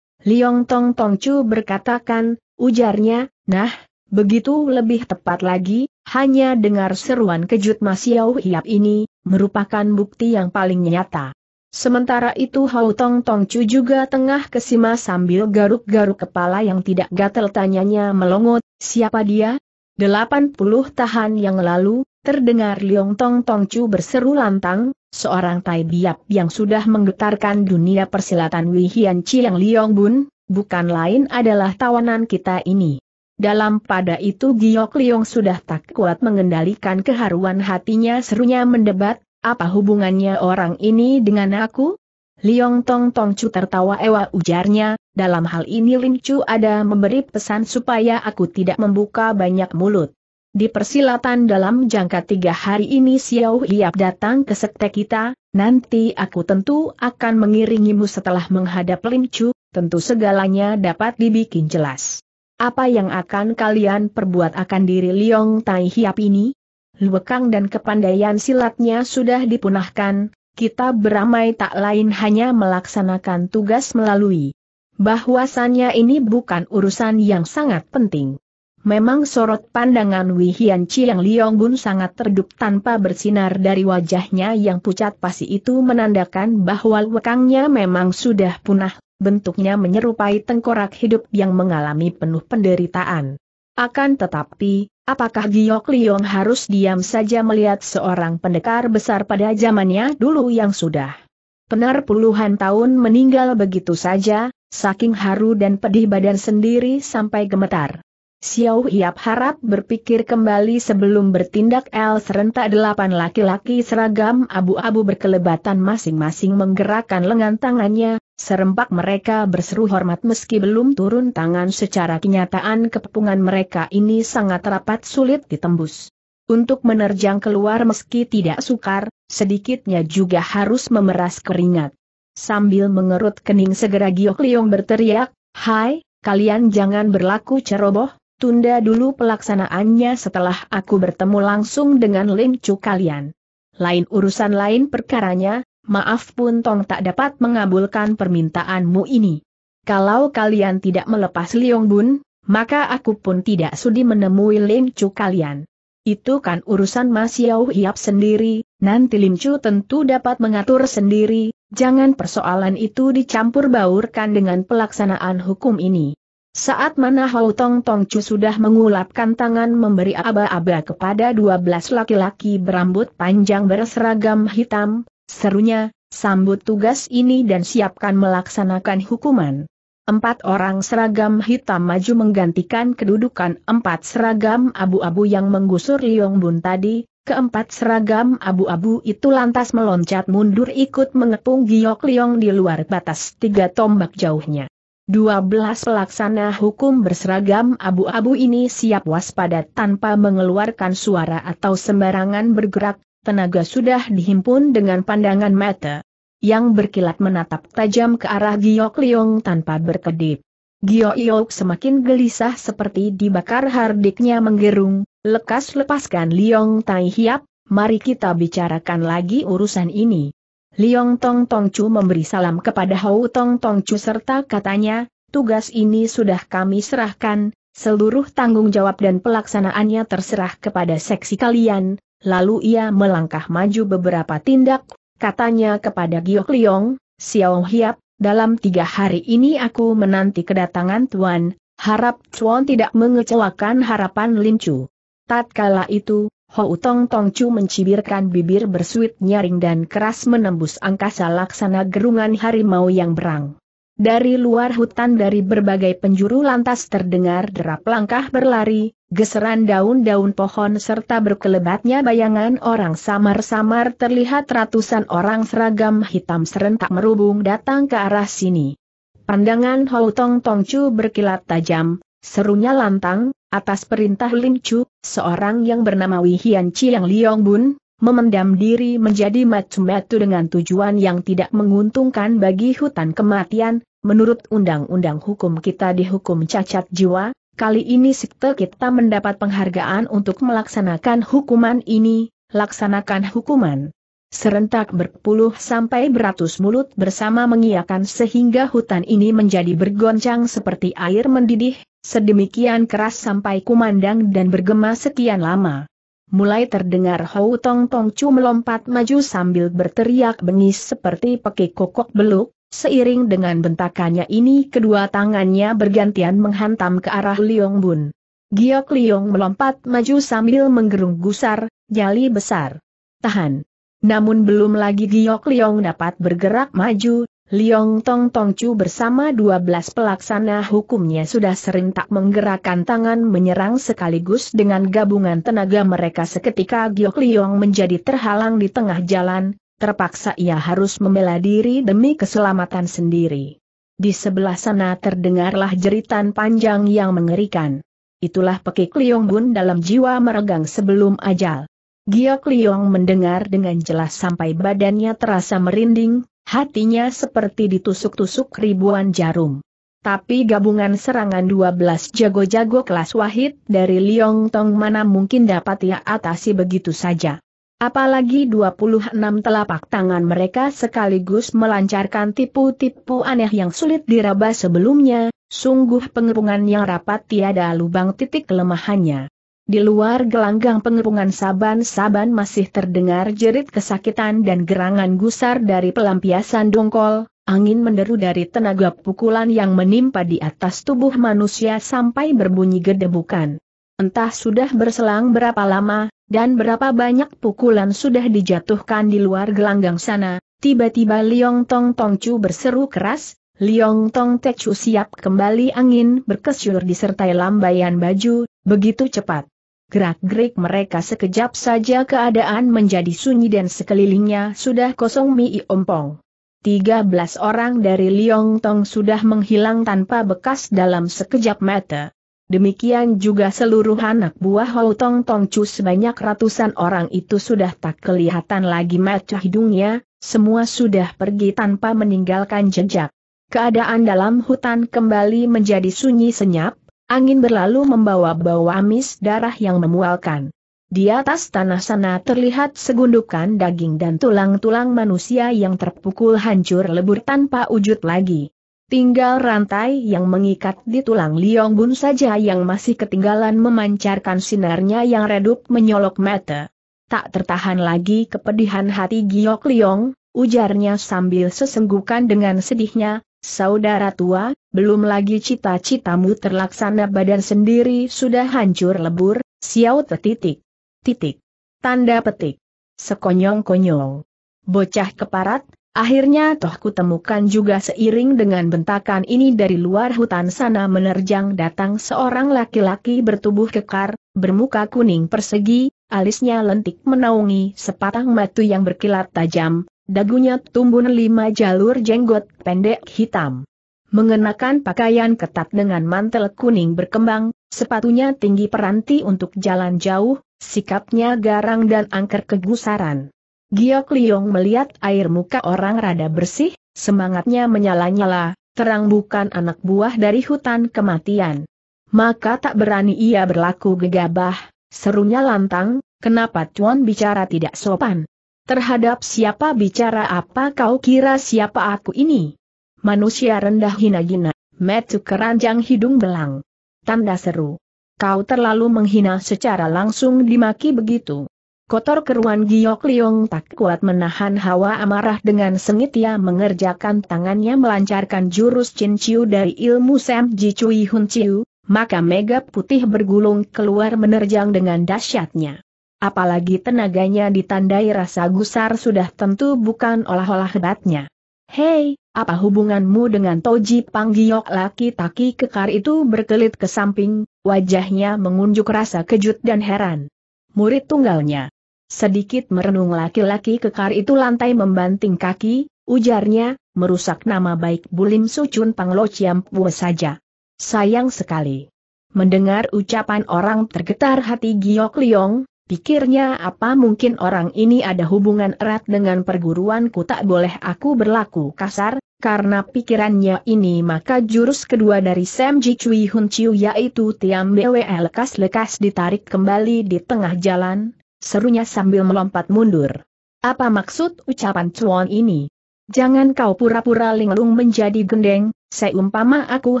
Liong Tong Tong Chu berkatakan, ujarnya, nah, begitu lebih tepat lagi, hanya dengar seruan kejut Mas Yau Hiap ini, merupakan bukti yang paling nyata. Sementara itu Hau Tong Tong Chu juga tengah kesima sambil garuk-garuk kepala yang tidak gatel tanyanya melongot, Siapa dia? 80 tahun yang lalu, terdengar Liong Tong Tong Chu berseru lantang, seorang Tai Biap yang sudah menggetarkan dunia persilatan Wei Hian Chi yang Liong Bun, bukan lain adalah tawanan kita ini. Dalam pada itu Giok Liong sudah tak kuat mengendalikan keharuan hatinya serunya mendebat, apa hubungannya orang ini dengan aku? Liong Tong Tong Chu tertawa ewa ujarnya, dalam hal ini Lim Chu ada memberi pesan supaya aku tidak membuka banyak mulut. Di persilatan dalam jangka tiga hari ini Xiao Hiap datang ke sekte kita, nanti aku tentu akan mengiringimu setelah menghadap Lim Chu, tentu segalanya dapat dibikin jelas. Apa yang akan kalian perbuat akan diri Liong Tai Hiap ini? Luekang dan kepandaian silatnya sudah dipunahkan, kita beramai tak lain hanya melaksanakan tugas melalui bahwasannya ini bukan urusan yang sangat penting. Memang sorot pandangan Wihian yang Liong Bun sangat terdup tanpa bersinar dari wajahnya yang pucat pasi itu menandakan bahwa lekangnya memang sudah punah, bentuknya menyerupai tengkorak hidup yang mengalami penuh penderitaan. Akan tetapi, Apakah Giok Liong harus diam saja melihat seorang pendekar besar pada zamannya dulu yang sudah benar puluhan tahun meninggal begitu saja, saking haru dan pedih badan sendiri sampai gemetar. Xiao Hiap harap berpikir kembali sebelum bertindak El serentak delapan laki-laki seragam abu-abu berkelebatan masing-masing menggerakkan lengan tangannya, Serempak mereka berseru hormat meski belum turun tangan secara kenyataan kepungan mereka ini sangat rapat sulit ditembus. Untuk menerjang keluar meski tidak sukar, sedikitnya juga harus memeras keringat. Sambil mengerut kening segera Giok Liong berteriak, Hai, kalian jangan berlaku ceroboh, tunda dulu pelaksanaannya setelah aku bertemu langsung dengan Lim Chu kalian. Lain urusan lain perkaranya, maaf pun Tong tak dapat mengabulkan permintaanmu ini. Kalau kalian tidak melepas Liong Bun, maka aku pun tidak sudi menemui Lim Chu kalian. Itu kan urusan Mas Yau Hiap sendiri, nanti Lim Chu tentu dapat mengatur sendiri, jangan persoalan itu dicampur baurkan dengan pelaksanaan hukum ini. Saat mana Hau Tong Tong Chu sudah mengulapkan tangan memberi aba-aba kepada 12 laki-laki berambut panjang berseragam hitam, Serunya, sambut tugas ini dan siapkan melaksanakan hukuman. Empat orang seragam hitam maju menggantikan kedudukan empat seragam abu-abu yang menggusur Liong Bun tadi, keempat seragam abu-abu itu lantas meloncat mundur ikut mengepung Giok Liong di luar batas tiga tombak jauhnya. Dua belas pelaksana hukum berseragam abu-abu ini siap waspada tanpa mengeluarkan suara atau sembarangan bergerak, tenaga sudah dihimpun dengan pandangan mata yang berkilat menatap tajam ke arah Giok Liong tanpa berkedip. Giok Liong semakin gelisah seperti dibakar hardiknya menggerung, lekas lepaskan Liong Tai Hiap, mari kita bicarakan lagi urusan ini. Liong Tong Tong Chu memberi salam kepada Hou Tong Tong Chu serta katanya, tugas ini sudah kami serahkan, seluruh tanggung jawab dan pelaksanaannya terserah kepada seksi kalian, Lalu ia melangkah maju beberapa tindak, katanya kepada Giok Liong, Xiao Hiap, dalam tiga hari ini aku menanti kedatangan Tuan, harap Tuan tidak mengecewakan harapan Lin Chu. Tatkala itu, Hou Tong Tong Chu mencibirkan bibir bersuit nyaring dan keras menembus angkasa laksana gerungan harimau yang berang. Dari luar hutan dari berbagai penjuru lantas terdengar derap langkah berlari, geseran daun-daun pohon serta berkelebatnya bayangan orang samar-samar terlihat ratusan orang seragam hitam serentak merubung datang ke arah sini. Pandangan Hou Tong Tong Chu berkilat tajam, serunya lantang, atas perintah Lim Chu, seorang yang bernama Wei Hian Chiang Liong Bun, memendam diri menjadi matu-matu dengan tujuan yang tidak menguntungkan bagi hutan kematian, Menurut undang-undang hukum kita dihukum cacat jiwa, kali ini sikte kita mendapat penghargaan untuk melaksanakan hukuman ini, laksanakan hukuman. Serentak berpuluh sampai beratus mulut bersama mengiakan sehingga hutan ini menjadi bergoncang seperti air mendidih, sedemikian keras sampai kumandang dan bergema sekian lama. Mulai terdengar Hou Tong Tong Chu melompat maju sambil berteriak bengis seperti pekik kokok beluk, Seiring dengan bentakannya ini kedua tangannya bergantian menghantam ke arah Liong Bun. Giok Liong melompat maju sambil menggerung gusar, nyali besar. Tahan. Namun belum lagi Giok Liong dapat bergerak maju, Liong Tong Tong Chu bersama 12 pelaksana hukumnya sudah sering tak menggerakkan tangan menyerang sekaligus dengan gabungan tenaga mereka seketika Giok Liong menjadi terhalang di tengah jalan, terpaksa ia harus membela diri demi keselamatan sendiri. Di sebelah sana terdengarlah jeritan panjang yang mengerikan. Itulah pekik Liong Bun dalam jiwa meregang sebelum ajal. Giok Liong mendengar dengan jelas sampai badannya terasa merinding, hatinya seperti ditusuk-tusuk ribuan jarum. Tapi gabungan serangan 12 jago-jago kelas wahid dari Liong Tong mana mungkin dapat ia atasi begitu saja. Apalagi 26 telapak tangan mereka sekaligus melancarkan tipu-tipu aneh yang sulit diraba sebelumnya, sungguh pengepungan yang rapat tiada lubang titik kelemahannya. Di luar gelanggang pengepungan saban-saban masih terdengar jerit kesakitan dan gerangan gusar dari pelampiasan dongkol, angin menderu dari tenaga pukulan yang menimpa di atas tubuh manusia sampai berbunyi gedebukan. Entah sudah berselang berapa lama, dan berapa banyak pukulan sudah dijatuhkan di luar gelanggang sana, tiba-tiba Liong Tong Tong Chu berseru keras, Liong Tong Te Chu siap kembali angin berkesyur disertai lambaian baju, begitu cepat. Gerak-gerik mereka sekejap saja keadaan menjadi sunyi dan sekelilingnya sudah kosong mi ompong. 13 orang dari Liong Tong sudah menghilang tanpa bekas dalam sekejap mata. Demikian juga seluruh anak buah Hou Tong Tong Chu sebanyak ratusan orang itu sudah tak kelihatan lagi mata hidungnya, semua sudah pergi tanpa meninggalkan jejak. Keadaan dalam hutan kembali menjadi sunyi senyap, angin berlalu membawa bau amis darah yang memualkan. Di atas tanah sana terlihat segundukan daging dan tulang-tulang manusia yang terpukul hancur lebur tanpa wujud lagi. Tinggal rantai yang mengikat di tulang Liong Bun saja yang masih ketinggalan memancarkan sinarnya yang redup menyolok mata. Tak tertahan lagi kepedihan hati Giok Liong, ujarnya sambil sesenggukan dengan sedihnya, Saudara tua, belum lagi cita-citamu terlaksana badan sendiri sudah hancur lebur, siau titik. Titik. Tanda petik. Sekonyong-konyong. Bocah keparat, Akhirnya toh ku temukan juga seiring dengan bentakan ini dari luar hutan sana menerjang datang seorang laki-laki bertubuh kekar, bermuka kuning persegi, alisnya lentik menaungi sepatang matu yang berkilat tajam, dagunya tumbun lima jalur jenggot pendek hitam. Mengenakan pakaian ketat dengan mantel kuning berkembang, sepatunya tinggi peranti untuk jalan jauh, sikapnya garang dan angker kegusaran. Giok Liong melihat air muka orang rada bersih, semangatnya menyala-nyala, terang bukan anak buah dari hutan kematian. Maka tak berani ia berlaku gegabah, serunya lantang, kenapa Tuan bicara tidak sopan? Terhadap siapa bicara apa kau kira siapa aku ini? Manusia rendah hina-hina, metu keranjang hidung belang. Tanda seru. Kau terlalu menghina secara langsung dimaki begitu. Kotor keruan Giok Liong tak kuat menahan hawa amarah dengan sengit ia mengerjakan tangannya melancarkan jurus Chin Chiu dari ilmu Sam Ji Chui Hun Chiu, maka mega putih bergulung keluar menerjang dengan dahsyatnya. Apalagi tenaganya ditandai rasa gusar sudah tentu bukan olah-olah hebatnya. Hei, apa hubunganmu dengan Toji Pang Giok laki taki kekar itu berkelit ke samping, wajahnya mengunjuk rasa kejut dan heran. Murid tunggalnya, Sedikit merenung laki-laki kekar itu lantai membanting kaki, ujarnya, merusak nama baik Bulim Sucun Panglo Ciampue saja. Sayang sekali. Mendengar ucapan orang tergetar hati Giok Liong, pikirnya apa mungkin orang ini ada hubungan erat dengan perguruan ku tak boleh aku berlaku kasar, karena pikirannya ini maka jurus kedua dari Sam Ji Cui Hun Chiu yaitu Tiam Bwe lekas-lekas ditarik kembali di tengah jalan, serunya sambil melompat mundur. Apa maksud ucapan cuan ini? Jangan kau pura-pura linglung menjadi gendeng, seumpama aku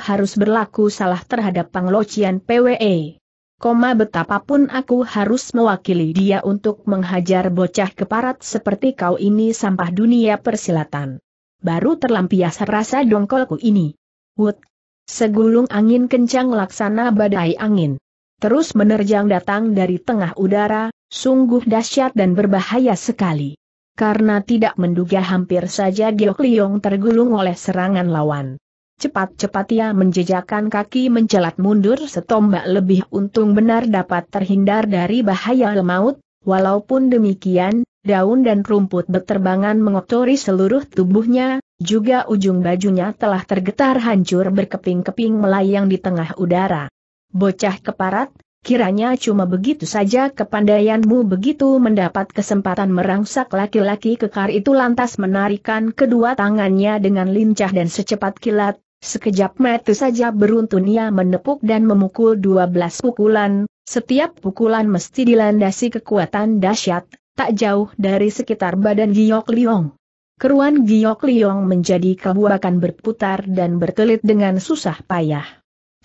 harus berlaku salah terhadap panglocian PWE. Koma betapapun aku harus mewakili dia untuk menghajar bocah keparat seperti kau ini sampah dunia persilatan. Baru terlampias rasa dongkolku ini. Wut! Segulung angin kencang laksana badai angin terus menerjang datang dari tengah udara, sungguh dahsyat dan berbahaya sekali. Karena tidak menduga hampir saja Giok Liong tergulung oleh serangan lawan. Cepat-cepat ia menjejakkan kaki mencelat mundur setombak lebih untung benar dapat terhindar dari bahaya lemaut, walaupun demikian, daun dan rumput beterbangan mengotori seluruh tubuhnya, juga ujung bajunya telah tergetar hancur berkeping-keping melayang di tengah udara. Bocah keparat, kiranya cuma begitu saja kepandaianmu begitu mendapat kesempatan merangsak laki-laki kekar itu lantas menarikan kedua tangannya dengan lincah dan secepat kilat, sekejap mata saja beruntun ia menepuk dan memukul dua belas pukulan, setiap pukulan mesti dilandasi kekuatan dahsyat, tak jauh dari sekitar badan Giok Liong. Keruan Giok Liong menjadi kebuakan berputar dan berkelit dengan susah payah.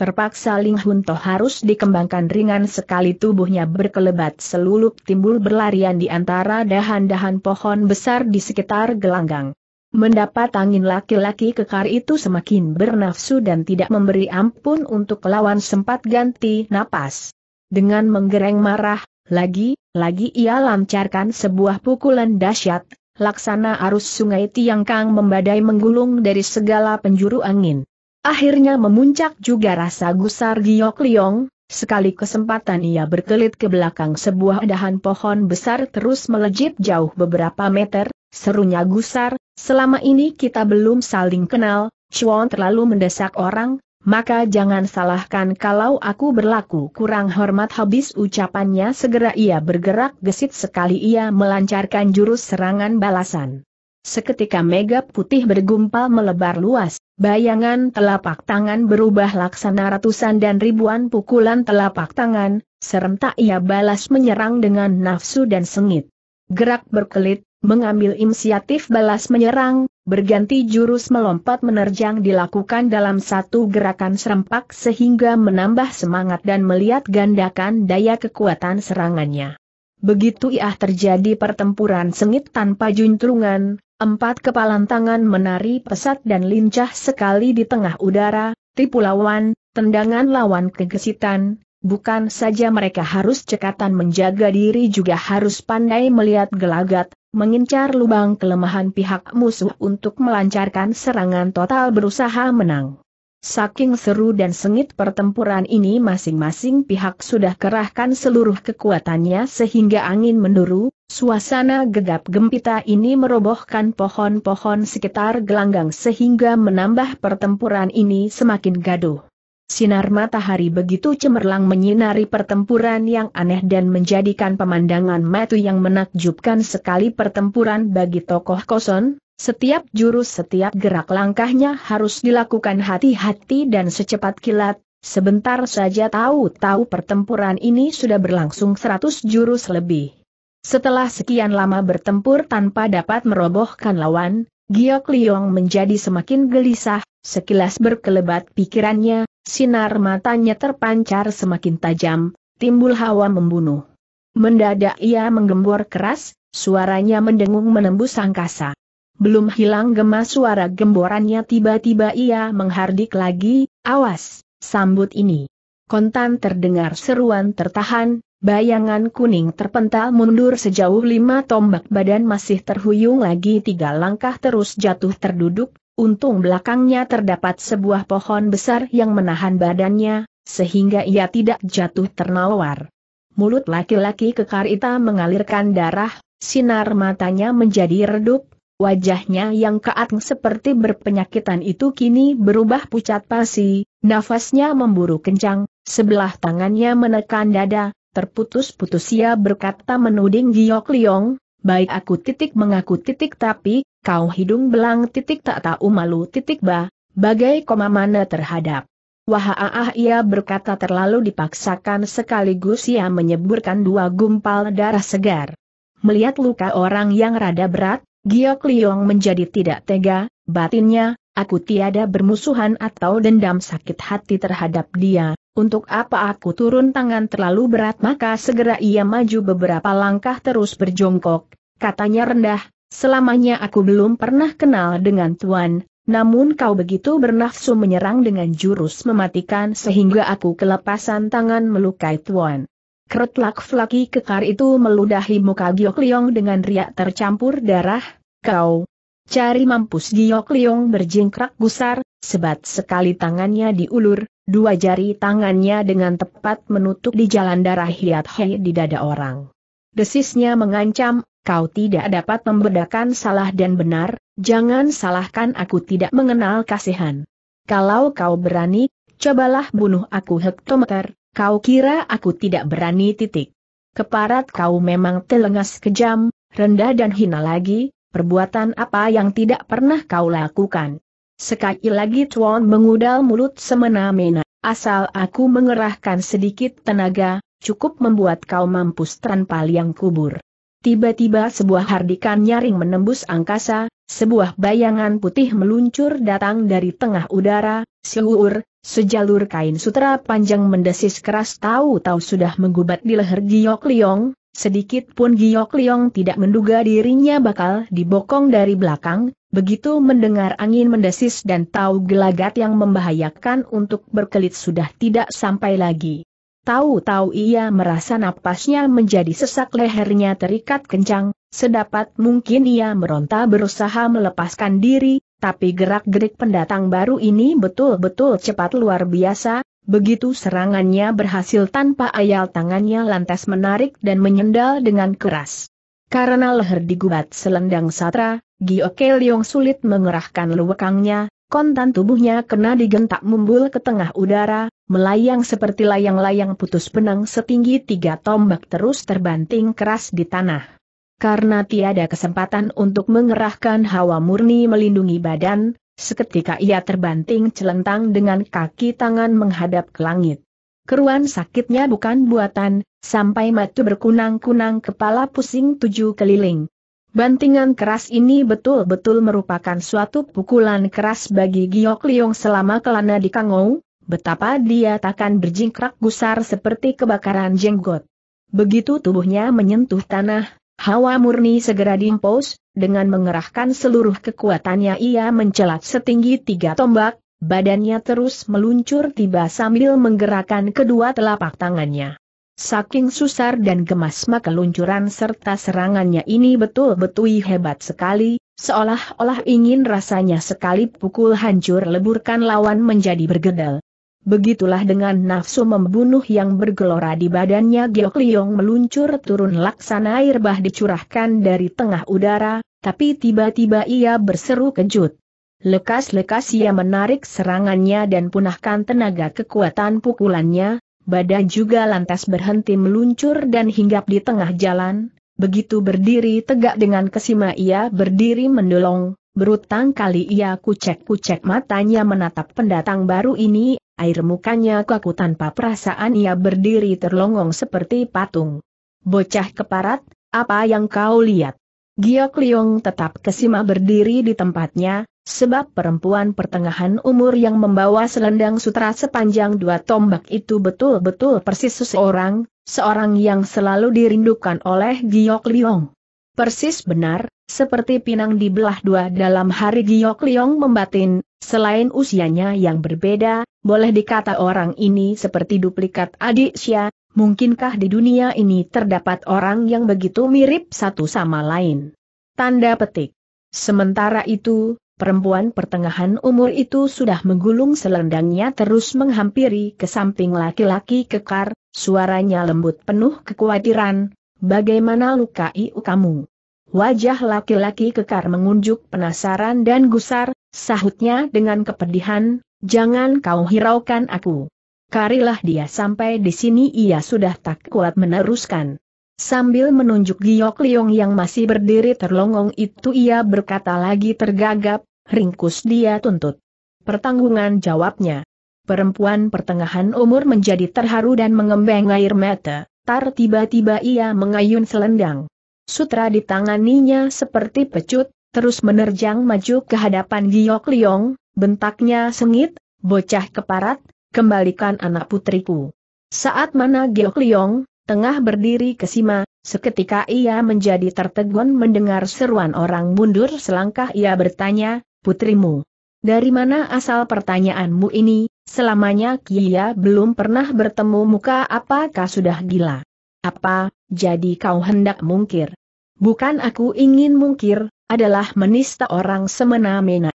Terpaksa Ling Hunto harus dikembangkan ringan sekali tubuhnya berkelebat selulup timbul berlarian di antara dahan-dahan pohon besar di sekitar gelanggang. Mendapat angin laki-laki kekar itu semakin bernafsu dan tidak memberi ampun untuk lawan sempat ganti napas. Dengan menggereng marah, lagi, lagi ia lancarkan sebuah pukulan dahsyat, laksana arus sungai Tiangkang membadai menggulung dari segala penjuru angin. Akhirnya memuncak juga rasa gusar Giok Liong, sekali kesempatan ia berkelit ke belakang sebuah dahan pohon besar terus melejit jauh beberapa meter, serunya gusar, selama ini kita belum saling kenal, Chuan terlalu mendesak orang, maka jangan salahkan kalau aku berlaku kurang hormat habis ucapannya segera ia bergerak gesit sekali ia melancarkan jurus serangan balasan. Seketika mega putih bergumpal melebar luas, Bayangan telapak tangan berubah laksana ratusan dan ribuan pukulan telapak tangan, serentak ia balas menyerang dengan nafsu dan sengit. Gerak berkelit, mengambil inisiatif balas menyerang, berganti jurus melompat menerjang dilakukan dalam satu gerakan serempak sehingga menambah semangat dan melihat gandakan daya kekuatan serangannya. Begitu ia terjadi pertempuran sengit tanpa juntrungan, Empat kepalan tangan menari pesat dan lincah sekali di tengah udara, tipu lawan, tendangan lawan kegesitan, bukan saja mereka harus cekatan menjaga diri juga harus pandai melihat gelagat, mengincar lubang kelemahan pihak musuh untuk melancarkan serangan total berusaha menang. Saking seru dan sengit pertempuran ini masing-masing pihak sudah kerahkan seluruh kekuatannya sehingga angin menduru, Suasana gegap gempita ini merobohkan pohon-pohon sekitar gelanggang sehingga menambah pertempuran ini semakin gaduh. Sinar matahari begitu cemerlang menyinari pertempuran yang aneh dan menjadikan pemandangan metu yang menakjubkan sekali pertempuran bagi tokoh koson, setiap jurus setiap gerak langkahnya harus dilakukan hati-hati dan secepat kilat, sebentar saja tahu-tahu pertempuran ini sudah berlangsung 100 jurus lebih. Setelah sekian lama bertempur tanpa dapat merobohkan lawan, Giok Liong menjadi semakin gelisah, sekilas berkelebat pikirannya, sinar matanya terpancar semakin tajam, timbul hawa membunuh. Mendadak ia menggembor keras, suaranya mendengung menembus angkasa. Belum hilang gema suara gemborannya tiba-tiba ia menghardik lagi, awas, sambut ini. Kontan terdengar seruan tertahan, Bayangan kuning terpental mundur sejauh lima tombak badan masih terhuyung lagi tiga langkah terus jatuh terduduk, untung belakangnya terdapat sebuah pohon besar yang menahan badannya, sehingga ia tidak jatuh ternawar. Mulut laki-laki kekar itu mengalirkan darah, sinar matanya menjadi redup, wajahnya yang keat seperti berpenyakitan itu kini berubah pucat pasi, nafasnya memburu kencang, sebelah tangannya menekan dada, Terputus-putus ia berkata menuding Giok Liong, baik aku titik mengaku titik tapi, kau hidung belang titik tak tahu malu titik bah. bagai koma mana terhadap. Wahaaah ia berkata terlalu dipaksakan sekaligus ia menyeburkan dua gumpal darah segar. Melihat luka orang yang rada berat, Giok Liong menjadi tidak tega, batinnya, aku tiada bermusuhan atau dendam sakit hati terhadap dia, untuk apa aku turun tangan terlalu berat maka segera ia maju beberapa langkah terus berjongkok, katanya rendah, selamanya aku belum pernah kenal dengan Tuan, namun kau begitu bernafsu menyerang dengan jurus mematikan sehingga aku kelepasan tangan melukai Tuan. Kretlak flaki kekar itu meludahi muka Giok Liong dengan riak tercampur darah, kau, Cari mampus Giok Liong berjingkrak gusar, sebat sekali tangannya diulur, dua jari tangannya dengan tepat menutup di jalan darah Hiat Hei di dada orang. Desisnya mengancam, kau tidak dapat membedakan salah dan benar, jangan salahkan aku tidak mengenal kasihan. Kalau kau berani, cobalah bunuh aku hektometer, kau kira aku tidak berani titik. Keparat kau memang telengas kejam, rendah dan hina lagi, perbuatan apa yang tidak pernah kau lakukan. Sekali lagi Chuan mengudal mulut semena-mena, asal aku mengerahkan sedikit tenaga, cukup membuat kau mampus tanpa liang kubur. Tiba-tiba sebuah hardikan nyaring menembus angkasa, sebuah bayangan putih meluncur datang dari tengah udara, seluruh, sejalur kain sutra panjang mendesis keras tahu-tahu sudah menggubat di leher Giok Liong, Sedikit pun Giok Liong tidak menduga dirinya bakal dibokong dari belakang, begitu mendengar angin mendesis dan tahu gelagat yang membahayakan untuk berkelit sudah tidak sampai lagi. Tahu-tahu ia merasa napasnya menjadi sesak lehernya terikat kencang, sedapat mungkin ia meronta berusaha melepaskan diri, tapi gerak-gerik pendatang baru ini betul-betul cepat luar biasa, Begitu serangannya berhasil tanpa ayal tangannya lantas menarik dan menyendal dengan keras. Karena leher digubat selendang satra, Gio Keliong sulit mengerahkan lewekangnya, kontan tubuhnya kena digentak mumbul ke tengah udara, melayang seperti layang-layang putus benang setinggi tiga tombak terus terbanting keras di tanah. Karena tiada kesempatan untuk mengerahkan hawa murni melindungi badan, Seketika ia terbanting celentang dengan kaki tangan menghadap ke langit. Keruan sakitnya bukan buatan, sampai matu berkunang-kunang kepala pusing tujuh keliling. Bantingan keras ini betul-betul merupakan suatu pukulan keras bagi Giok Liong selama kelana di Kangou, betapa dia takkan berjingkrak gusar seperti kebakaran jenggot. Begitu tubuhnya menyentuh tanah, Hawa murni segera diimpos, dengan mengerahkan seluruh kekuatannya ia mencelat setinggi tiga tombak, badannya terus meluncur tiba sambil menggerakkan kedua telapak tangannya. Saking susar dan gemas maka luncuran serta serangannya ini betul-betul hebat sekali, seolah-olah ingin rasanya sekali pukul hancur leburkan lawan menjadi bergedel. Begitulah dengan nafsu membunuh yang bergelora di badannya Giok Liong meluncur turun laksana air bah dicurahkan dari tengah udara, tapi tiba-tiba ia berseru kejut. Lekas-lekas ia menarik serangannya dan punahkan tenaga kekuatan pukulannya, badan juga lantas berhenti meluncur dan hinggap di tengah jalan, begitu berdiri tegak dengan kesima ia berdiri mendolong, Berutang kali ia kucek-kucek matanya menatap pendatang baru ini, air mukanya kaku tanpa perasaan ia berdiri terlongong seperti patung. Bocah keparat, apa yang kau lihat? Giok Liong tetap kesima berdiri di tempatnya, sebab perempuan pertengahan umur yang membawa selendang sutra sepanjang dua tombak itu betul-betul persis seseorang, seorang yang selalu dirindukan oleh Giok Liong. Persis benar, seperti pinang dibelah dua dalam hari Giok Liong membatin, selain usianya yang berbeda, boleh dikata orang ini seperti duplikat adik Xia, mungkinkah di dunia ini terdapat orang yang begitu mirip satu sama lain? Tanda petik. Sementara itu, perempuan pertengahan umur itu sudah menggulung selendangnya terus menghampiri ke samping laki-laki kekar, suaranya lembut penuh kekhawatiran, bagaimana lukai kamu? Wajah laki-laki kekar mengunjuk penasaran dan gusar, sahutnya dengan kepedihan, jangan kau hiraukan aku. Karilah dia sampai di sini ia sudah tak kuat meneruskan. Sambil menunjuk Giok Liong yang masih berdiri terlongong itu ia berkata lagi tergagap, ringkus dia tuntut. Pertanggungan jawabnya. Perempuan pertengahan umur menjadi terharu dan mengembeng air mata, tar tiba-tiba ia mengayun selendang sutra di tanganinya seperti pecut, terus menerjang maju ke hadapan Giok Liong, bentaknya sengit, bocah keparat, kembalikan anak putriku. Saat mana Giok Liong, tengah berdiri ke Sima, seketika ia menjadi tertegun mendengar seruan orang mundur selangkah ia bertanya, putrimu. Dari mana asal pertanyaanmu ini, selamanya Kia belum pernah bertemu muka apakah sudah gila? Apa, jadi kau hendak mungkir? Bukan aku ingin mungkir, adalah menista orang semena-mena.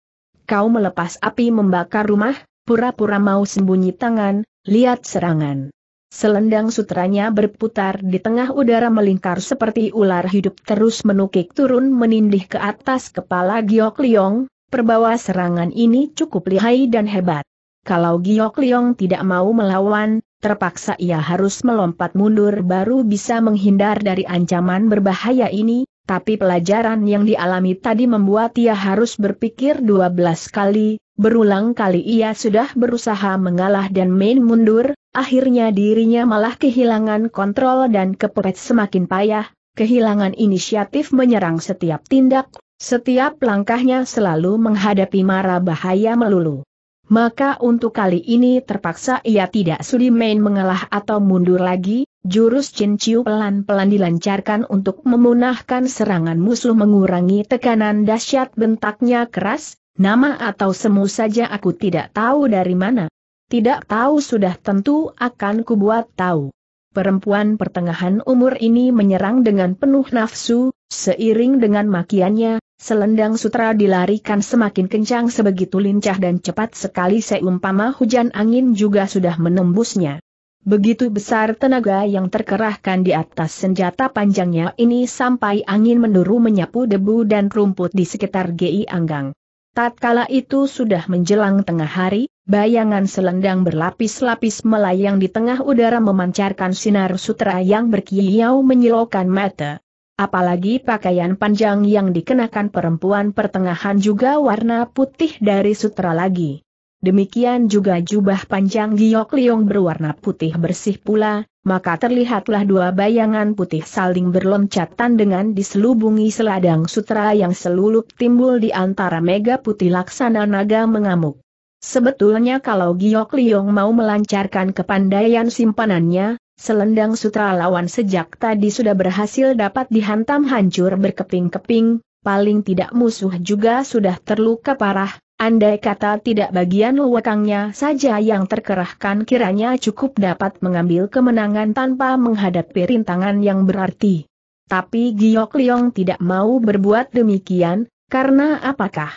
Kau melepas api membakar rumah, pura-pura mau sembunyi tangan, lihat serangan. Selendang sutranya berputar di tengah udara melingkar seperti ular hidup terus menukik turun menindih ke atas kepala Giok Liong, perbawa serangan ini cukup lihai dan hebat. Kalau Giok Liong tidak mau melawan, terpaksa ia harus melompat mundur baru bisa menghindar dari ancaman berbahaya ini, tapi pelajaran yang dialami tadi membuat ia harus berpikir 12 kali, berulang kali ia sudah berusaha mengalah dan main mundur, akhirnya dirinya malah kehilangan kontrol dan kepepet semakin payah, kehilangan inisiatif menyerang setiap tindak, setiap langkahnya selalu menghadapi mara bahaya melulu maka untuk kali ini terpaksa ia tidak sudi main mengalah atau mundur lagi, jurus Chin Chiu pelan-pelan dilancarkan untuk memunahkan serangan musuh mengurangi tekanan dahsyat bentaknya keras, nama atau semu saja aku tidak tahu dari mana. Tidak tahu sudah tentu akan kubuat tahu. Perempuan pertengahan umur ini menyerang dengan penuh nafsu, seiring dengan makiannya, Selendang sutra dilarikan semakin kencang sebegitu lincah dan cepat sekali seumpama hujan angin juga sudah menembusnya. Begitu besar tenaga yang terkerahkan di atas senjata panjangnya ini sampai angin menduru menyapu debu dan rumput di sekitar GI Anggang. Tatkala itu sudah menjelang tengah hari, bayangan selendang berlapis-lapis melayang di tengah udara memancarkan sinar sutra yang berkilau menyilaukan mata. Apalagi pakaian panjang yang dikenakan perempuan pertengahan juga warna putih dari sutra lagi. Demikian juga jubah panjang Giok Liong berwarna putih bersih pula, maka terlihatlah dua bayangan putih saling berloncatan dengan diselubungi seladang sutra yang selulup timbul di antara mega putih laksana naga mengamuk. Sebetulnya kalau Giok Liong mau melancarkan kepandaian simpanannya, Selendang sutra lawan sejak tadi sudah berhasil dapat dihantam hancur berkeping-keping, paling tidak musuh juga sudah terluka parah, andai kata tidak bagian luwakangnya saja yang terkerahkan kiranya cukup dapat mengambil kemenangan tanpa menghadapi rintangan yang berarti. Tapi Giok Liong tidak mau berbuat demikian, karena apakah?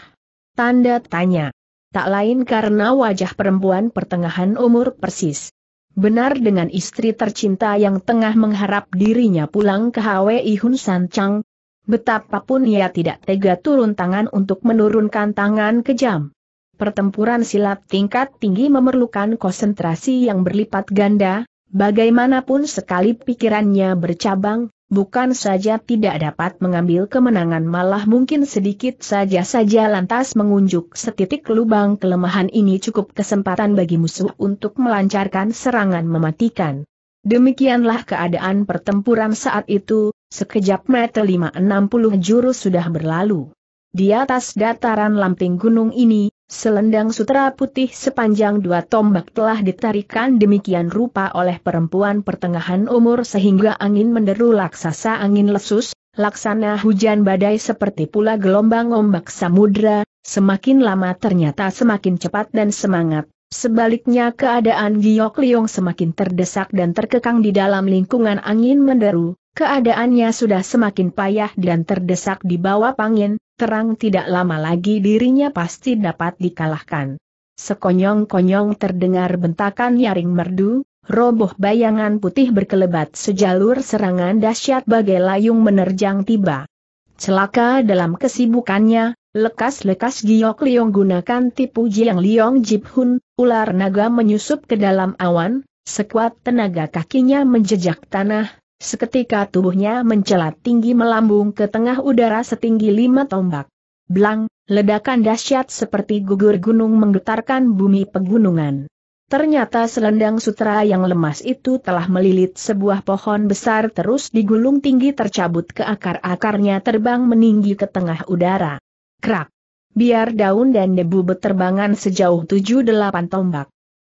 Tanda tanya. Tak lain karena wajah perempuan pertengahan umur persis benar dengan istri tercinta yang tengah mengharap dirinya pulang ke HWI Hun San Chang. Betapapun ia tidak tega turun tangan untuk menurunkan tangan kejam. Pertempuran silat tingkat tinggi memerlukan konsentrasi yang berlipat ganda, bagaimanapun sekali pikirannya bercabang, bukan saja tidak dapat mengambil kemenangan malah mungkin sedikit saja-saja lantas mengunjuk setitik lubang kelemahan ini cukup kesempatan bagi musuh untuk melancarkan serangan mematikan. Demikianlah keadaan pertempuran saat itu, sekejap meter 560 jurus sudah berlalu. Di atas dataran lamping gunung ini, Selendang sutra putih sepanjang dua tombak telah ditarikan demikian rupa oleh perempuan pertengahan umur sehingga angin menderu laksasa angin lesus, laksana hujan badai seperti pula gelombang ombak samudra, semakin lama ternyata semakin cepat dan semangat. Sebaliknya keadaan Giok Liong semakin terdesak dan terkekang di dalam lingkungan angin menderu, keadaannya sudah semakin payah dan terdesak di bawah angin, terang tidak lama lagi dirinya pasti dapat dikalahkan. Sekonyong-konyong terdengar bentakan nyaring merdu, roboh bayangan putih berkelebat sejalur serangan dahsyat bagai layung menerjang tiba. Celaka dalam kesibukannya, lekas-lekas Giok Liong gunakan tipu Jiang Liong Jip Hun, ular naga menyusup ke dalam awan, sekuat tenaga kakinya menjejak tanah, Seketika tubuhnya mencelat tinggi melambung ke tengah udara setinggi lima tombak. Blang, ledakan dahsyat seperti gugur gunung menggetarkan bumi pegunungan. Ternyata selendang sutra yang lemas itu telah melilit sebuah pohon besar terus digulung tinggi tercabut ke akar-akarnya terbang meninggi ke tengah udara. Krak! Biar daun dan debu beterbangan sejauh tujuh delapan tombak.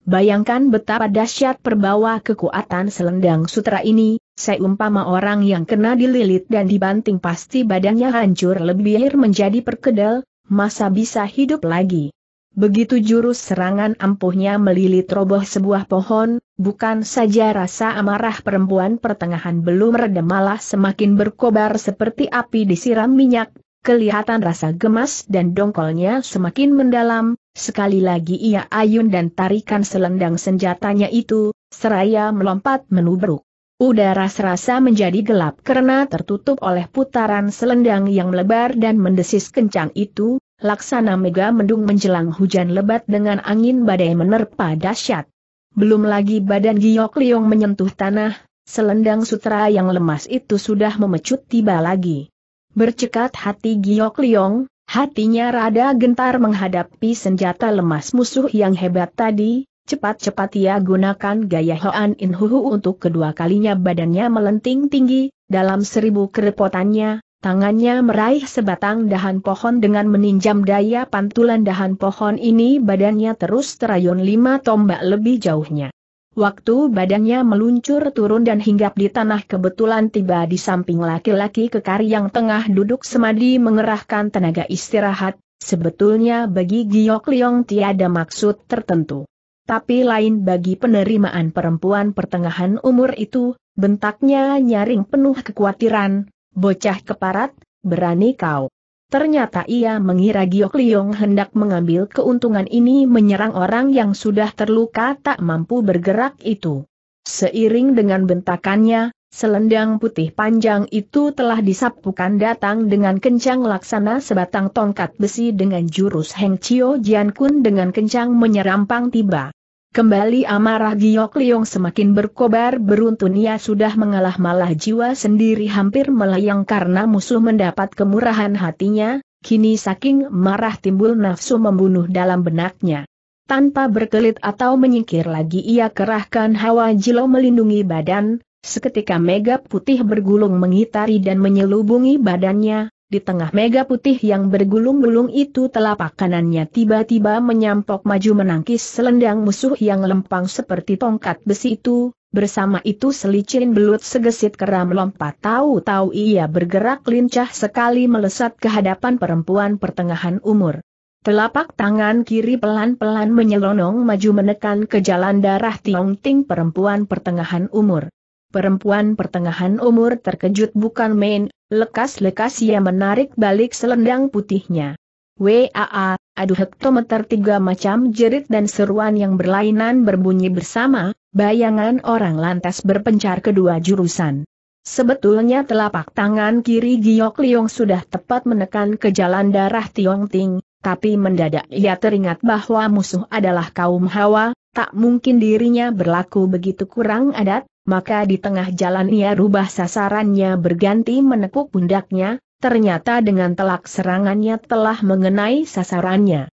Bayangkan betapa dahsyat perbawa kekuatan selendang sutra ini, seumpama orang yang kena dililit dan dibanting pasti badannya hancur lebih menjadi perkedel, masa bisa hidup lagi. Begitu jurus serangan ampuhnya melilit roboh sebuah pohon, bukan saja rasa amarah perempuan pertengahan belum reda malah semakin berkobar seperti api disiram minyak, kelihatan rasa gemas dan dongkolnya semakin mendalam, Sekali lagi ia ayun dan tarikan selendang senjatanya itu, seraya melompat menubruk. Udara serasa menjadi gelap karena tertutup oleh putaran selendang yang lebar dan mendesis kencang itu, laksana mega mendung menjelang hujan lebat dengan angin badai menerpa dahsyat. Belum lagi badan Giok Liong menyentuh tanah, selendang sutra yang lemas itu sudah memecut tiba lagi. Bercekat hati Giok Liong, Hatinya rada gentar menghadapi senjata lemas musuh yang hebat tadi, cepat-cepat ia gunakan gaya Hoan In Huhu untuk kedua kalinya badannya melenting tinggi, dalam seribu kerepotannya, tangannya meraih sebatang dahan pohon dengan meninjam daya pantulan dahan pohon ini badannya terus terayun lima tombak lebih jauhnya. Waktu badannya meluncur turun dan hinggap di tanah kebetulan tiba di samping laki-laki kekar yang tengah duduk semadi mengerahkan tenaga istirahat, sebetulnya bagi Giok Liong tiada maksud tertentu. Tapi lain bagi penerimaan perempuan pertengahan umur itu, bentaknya nyaring penuh kekhawatiran, bocah keparat, berani kau. Ternyata ia mengira Giok Liong hendak mengambil keuntungan ini menyerang orang yang sudah terluka tak mampu bergerak itu. Seiring dengan bentakannya, selendang putih panjang itu telah disapukan datang dengan kencang laksana sebatang tongkat besi dengan jurus Heng Chio Jian Kun dengan kencang menyerampang tiba. Kembali amarah Giok Liong semakin berkobar beruntun ia sudah mengalah malah jiwa sendiri hampir melayang karena musuh mendapat kemurahan hatinya, kini saking marah timbul nafsu membunuh dalam benaknya. Tanpa berkelit atau menyingkir lagi ia kerahkan hawa jilo melindungi badan, seketika mega putih bergulung mengitari dan menyelubungi badannya, di tengah mega putih yang bergulung-gulung itu telapak kanannya tiba-tiba menyampok maju menangkis selendang musuh yang lempang seperti tongkat besi itu, bersama itu selicin belut segesit keram lompat tahu-tahu ia bergerak lincah sekali melesat ke hadapan perempuan pertengahan umur. Telapak tangan kiri pelan-pelan menyelonong maju menekan ke jalan darah Tiong Ting perempuan pertengahan umur. Perempuan pertengahan umur terkejut bukan main, lekas-lekas ia menarik balik selendang putihnya. WAA, aduh hektometer tiga macam jerit dan seruan yang berlainan berbunyi bersama, bayangan orang lantas berpencar kedua jurusan. Sebetulnya telapak tangan kiri Giok Liong sudah tepat menekan ke jalan darah Tiong Ting, tapi mendadak ia teringat bahwa musuh adalah kaum Hawa, tak mungkin dirinya berlaku begitu kurang adat, maka di tengah jalan ia rubah sasarannya berganti menekuk pundaknya, ternyata dengan telak serangannya telah mengenai sasarannya.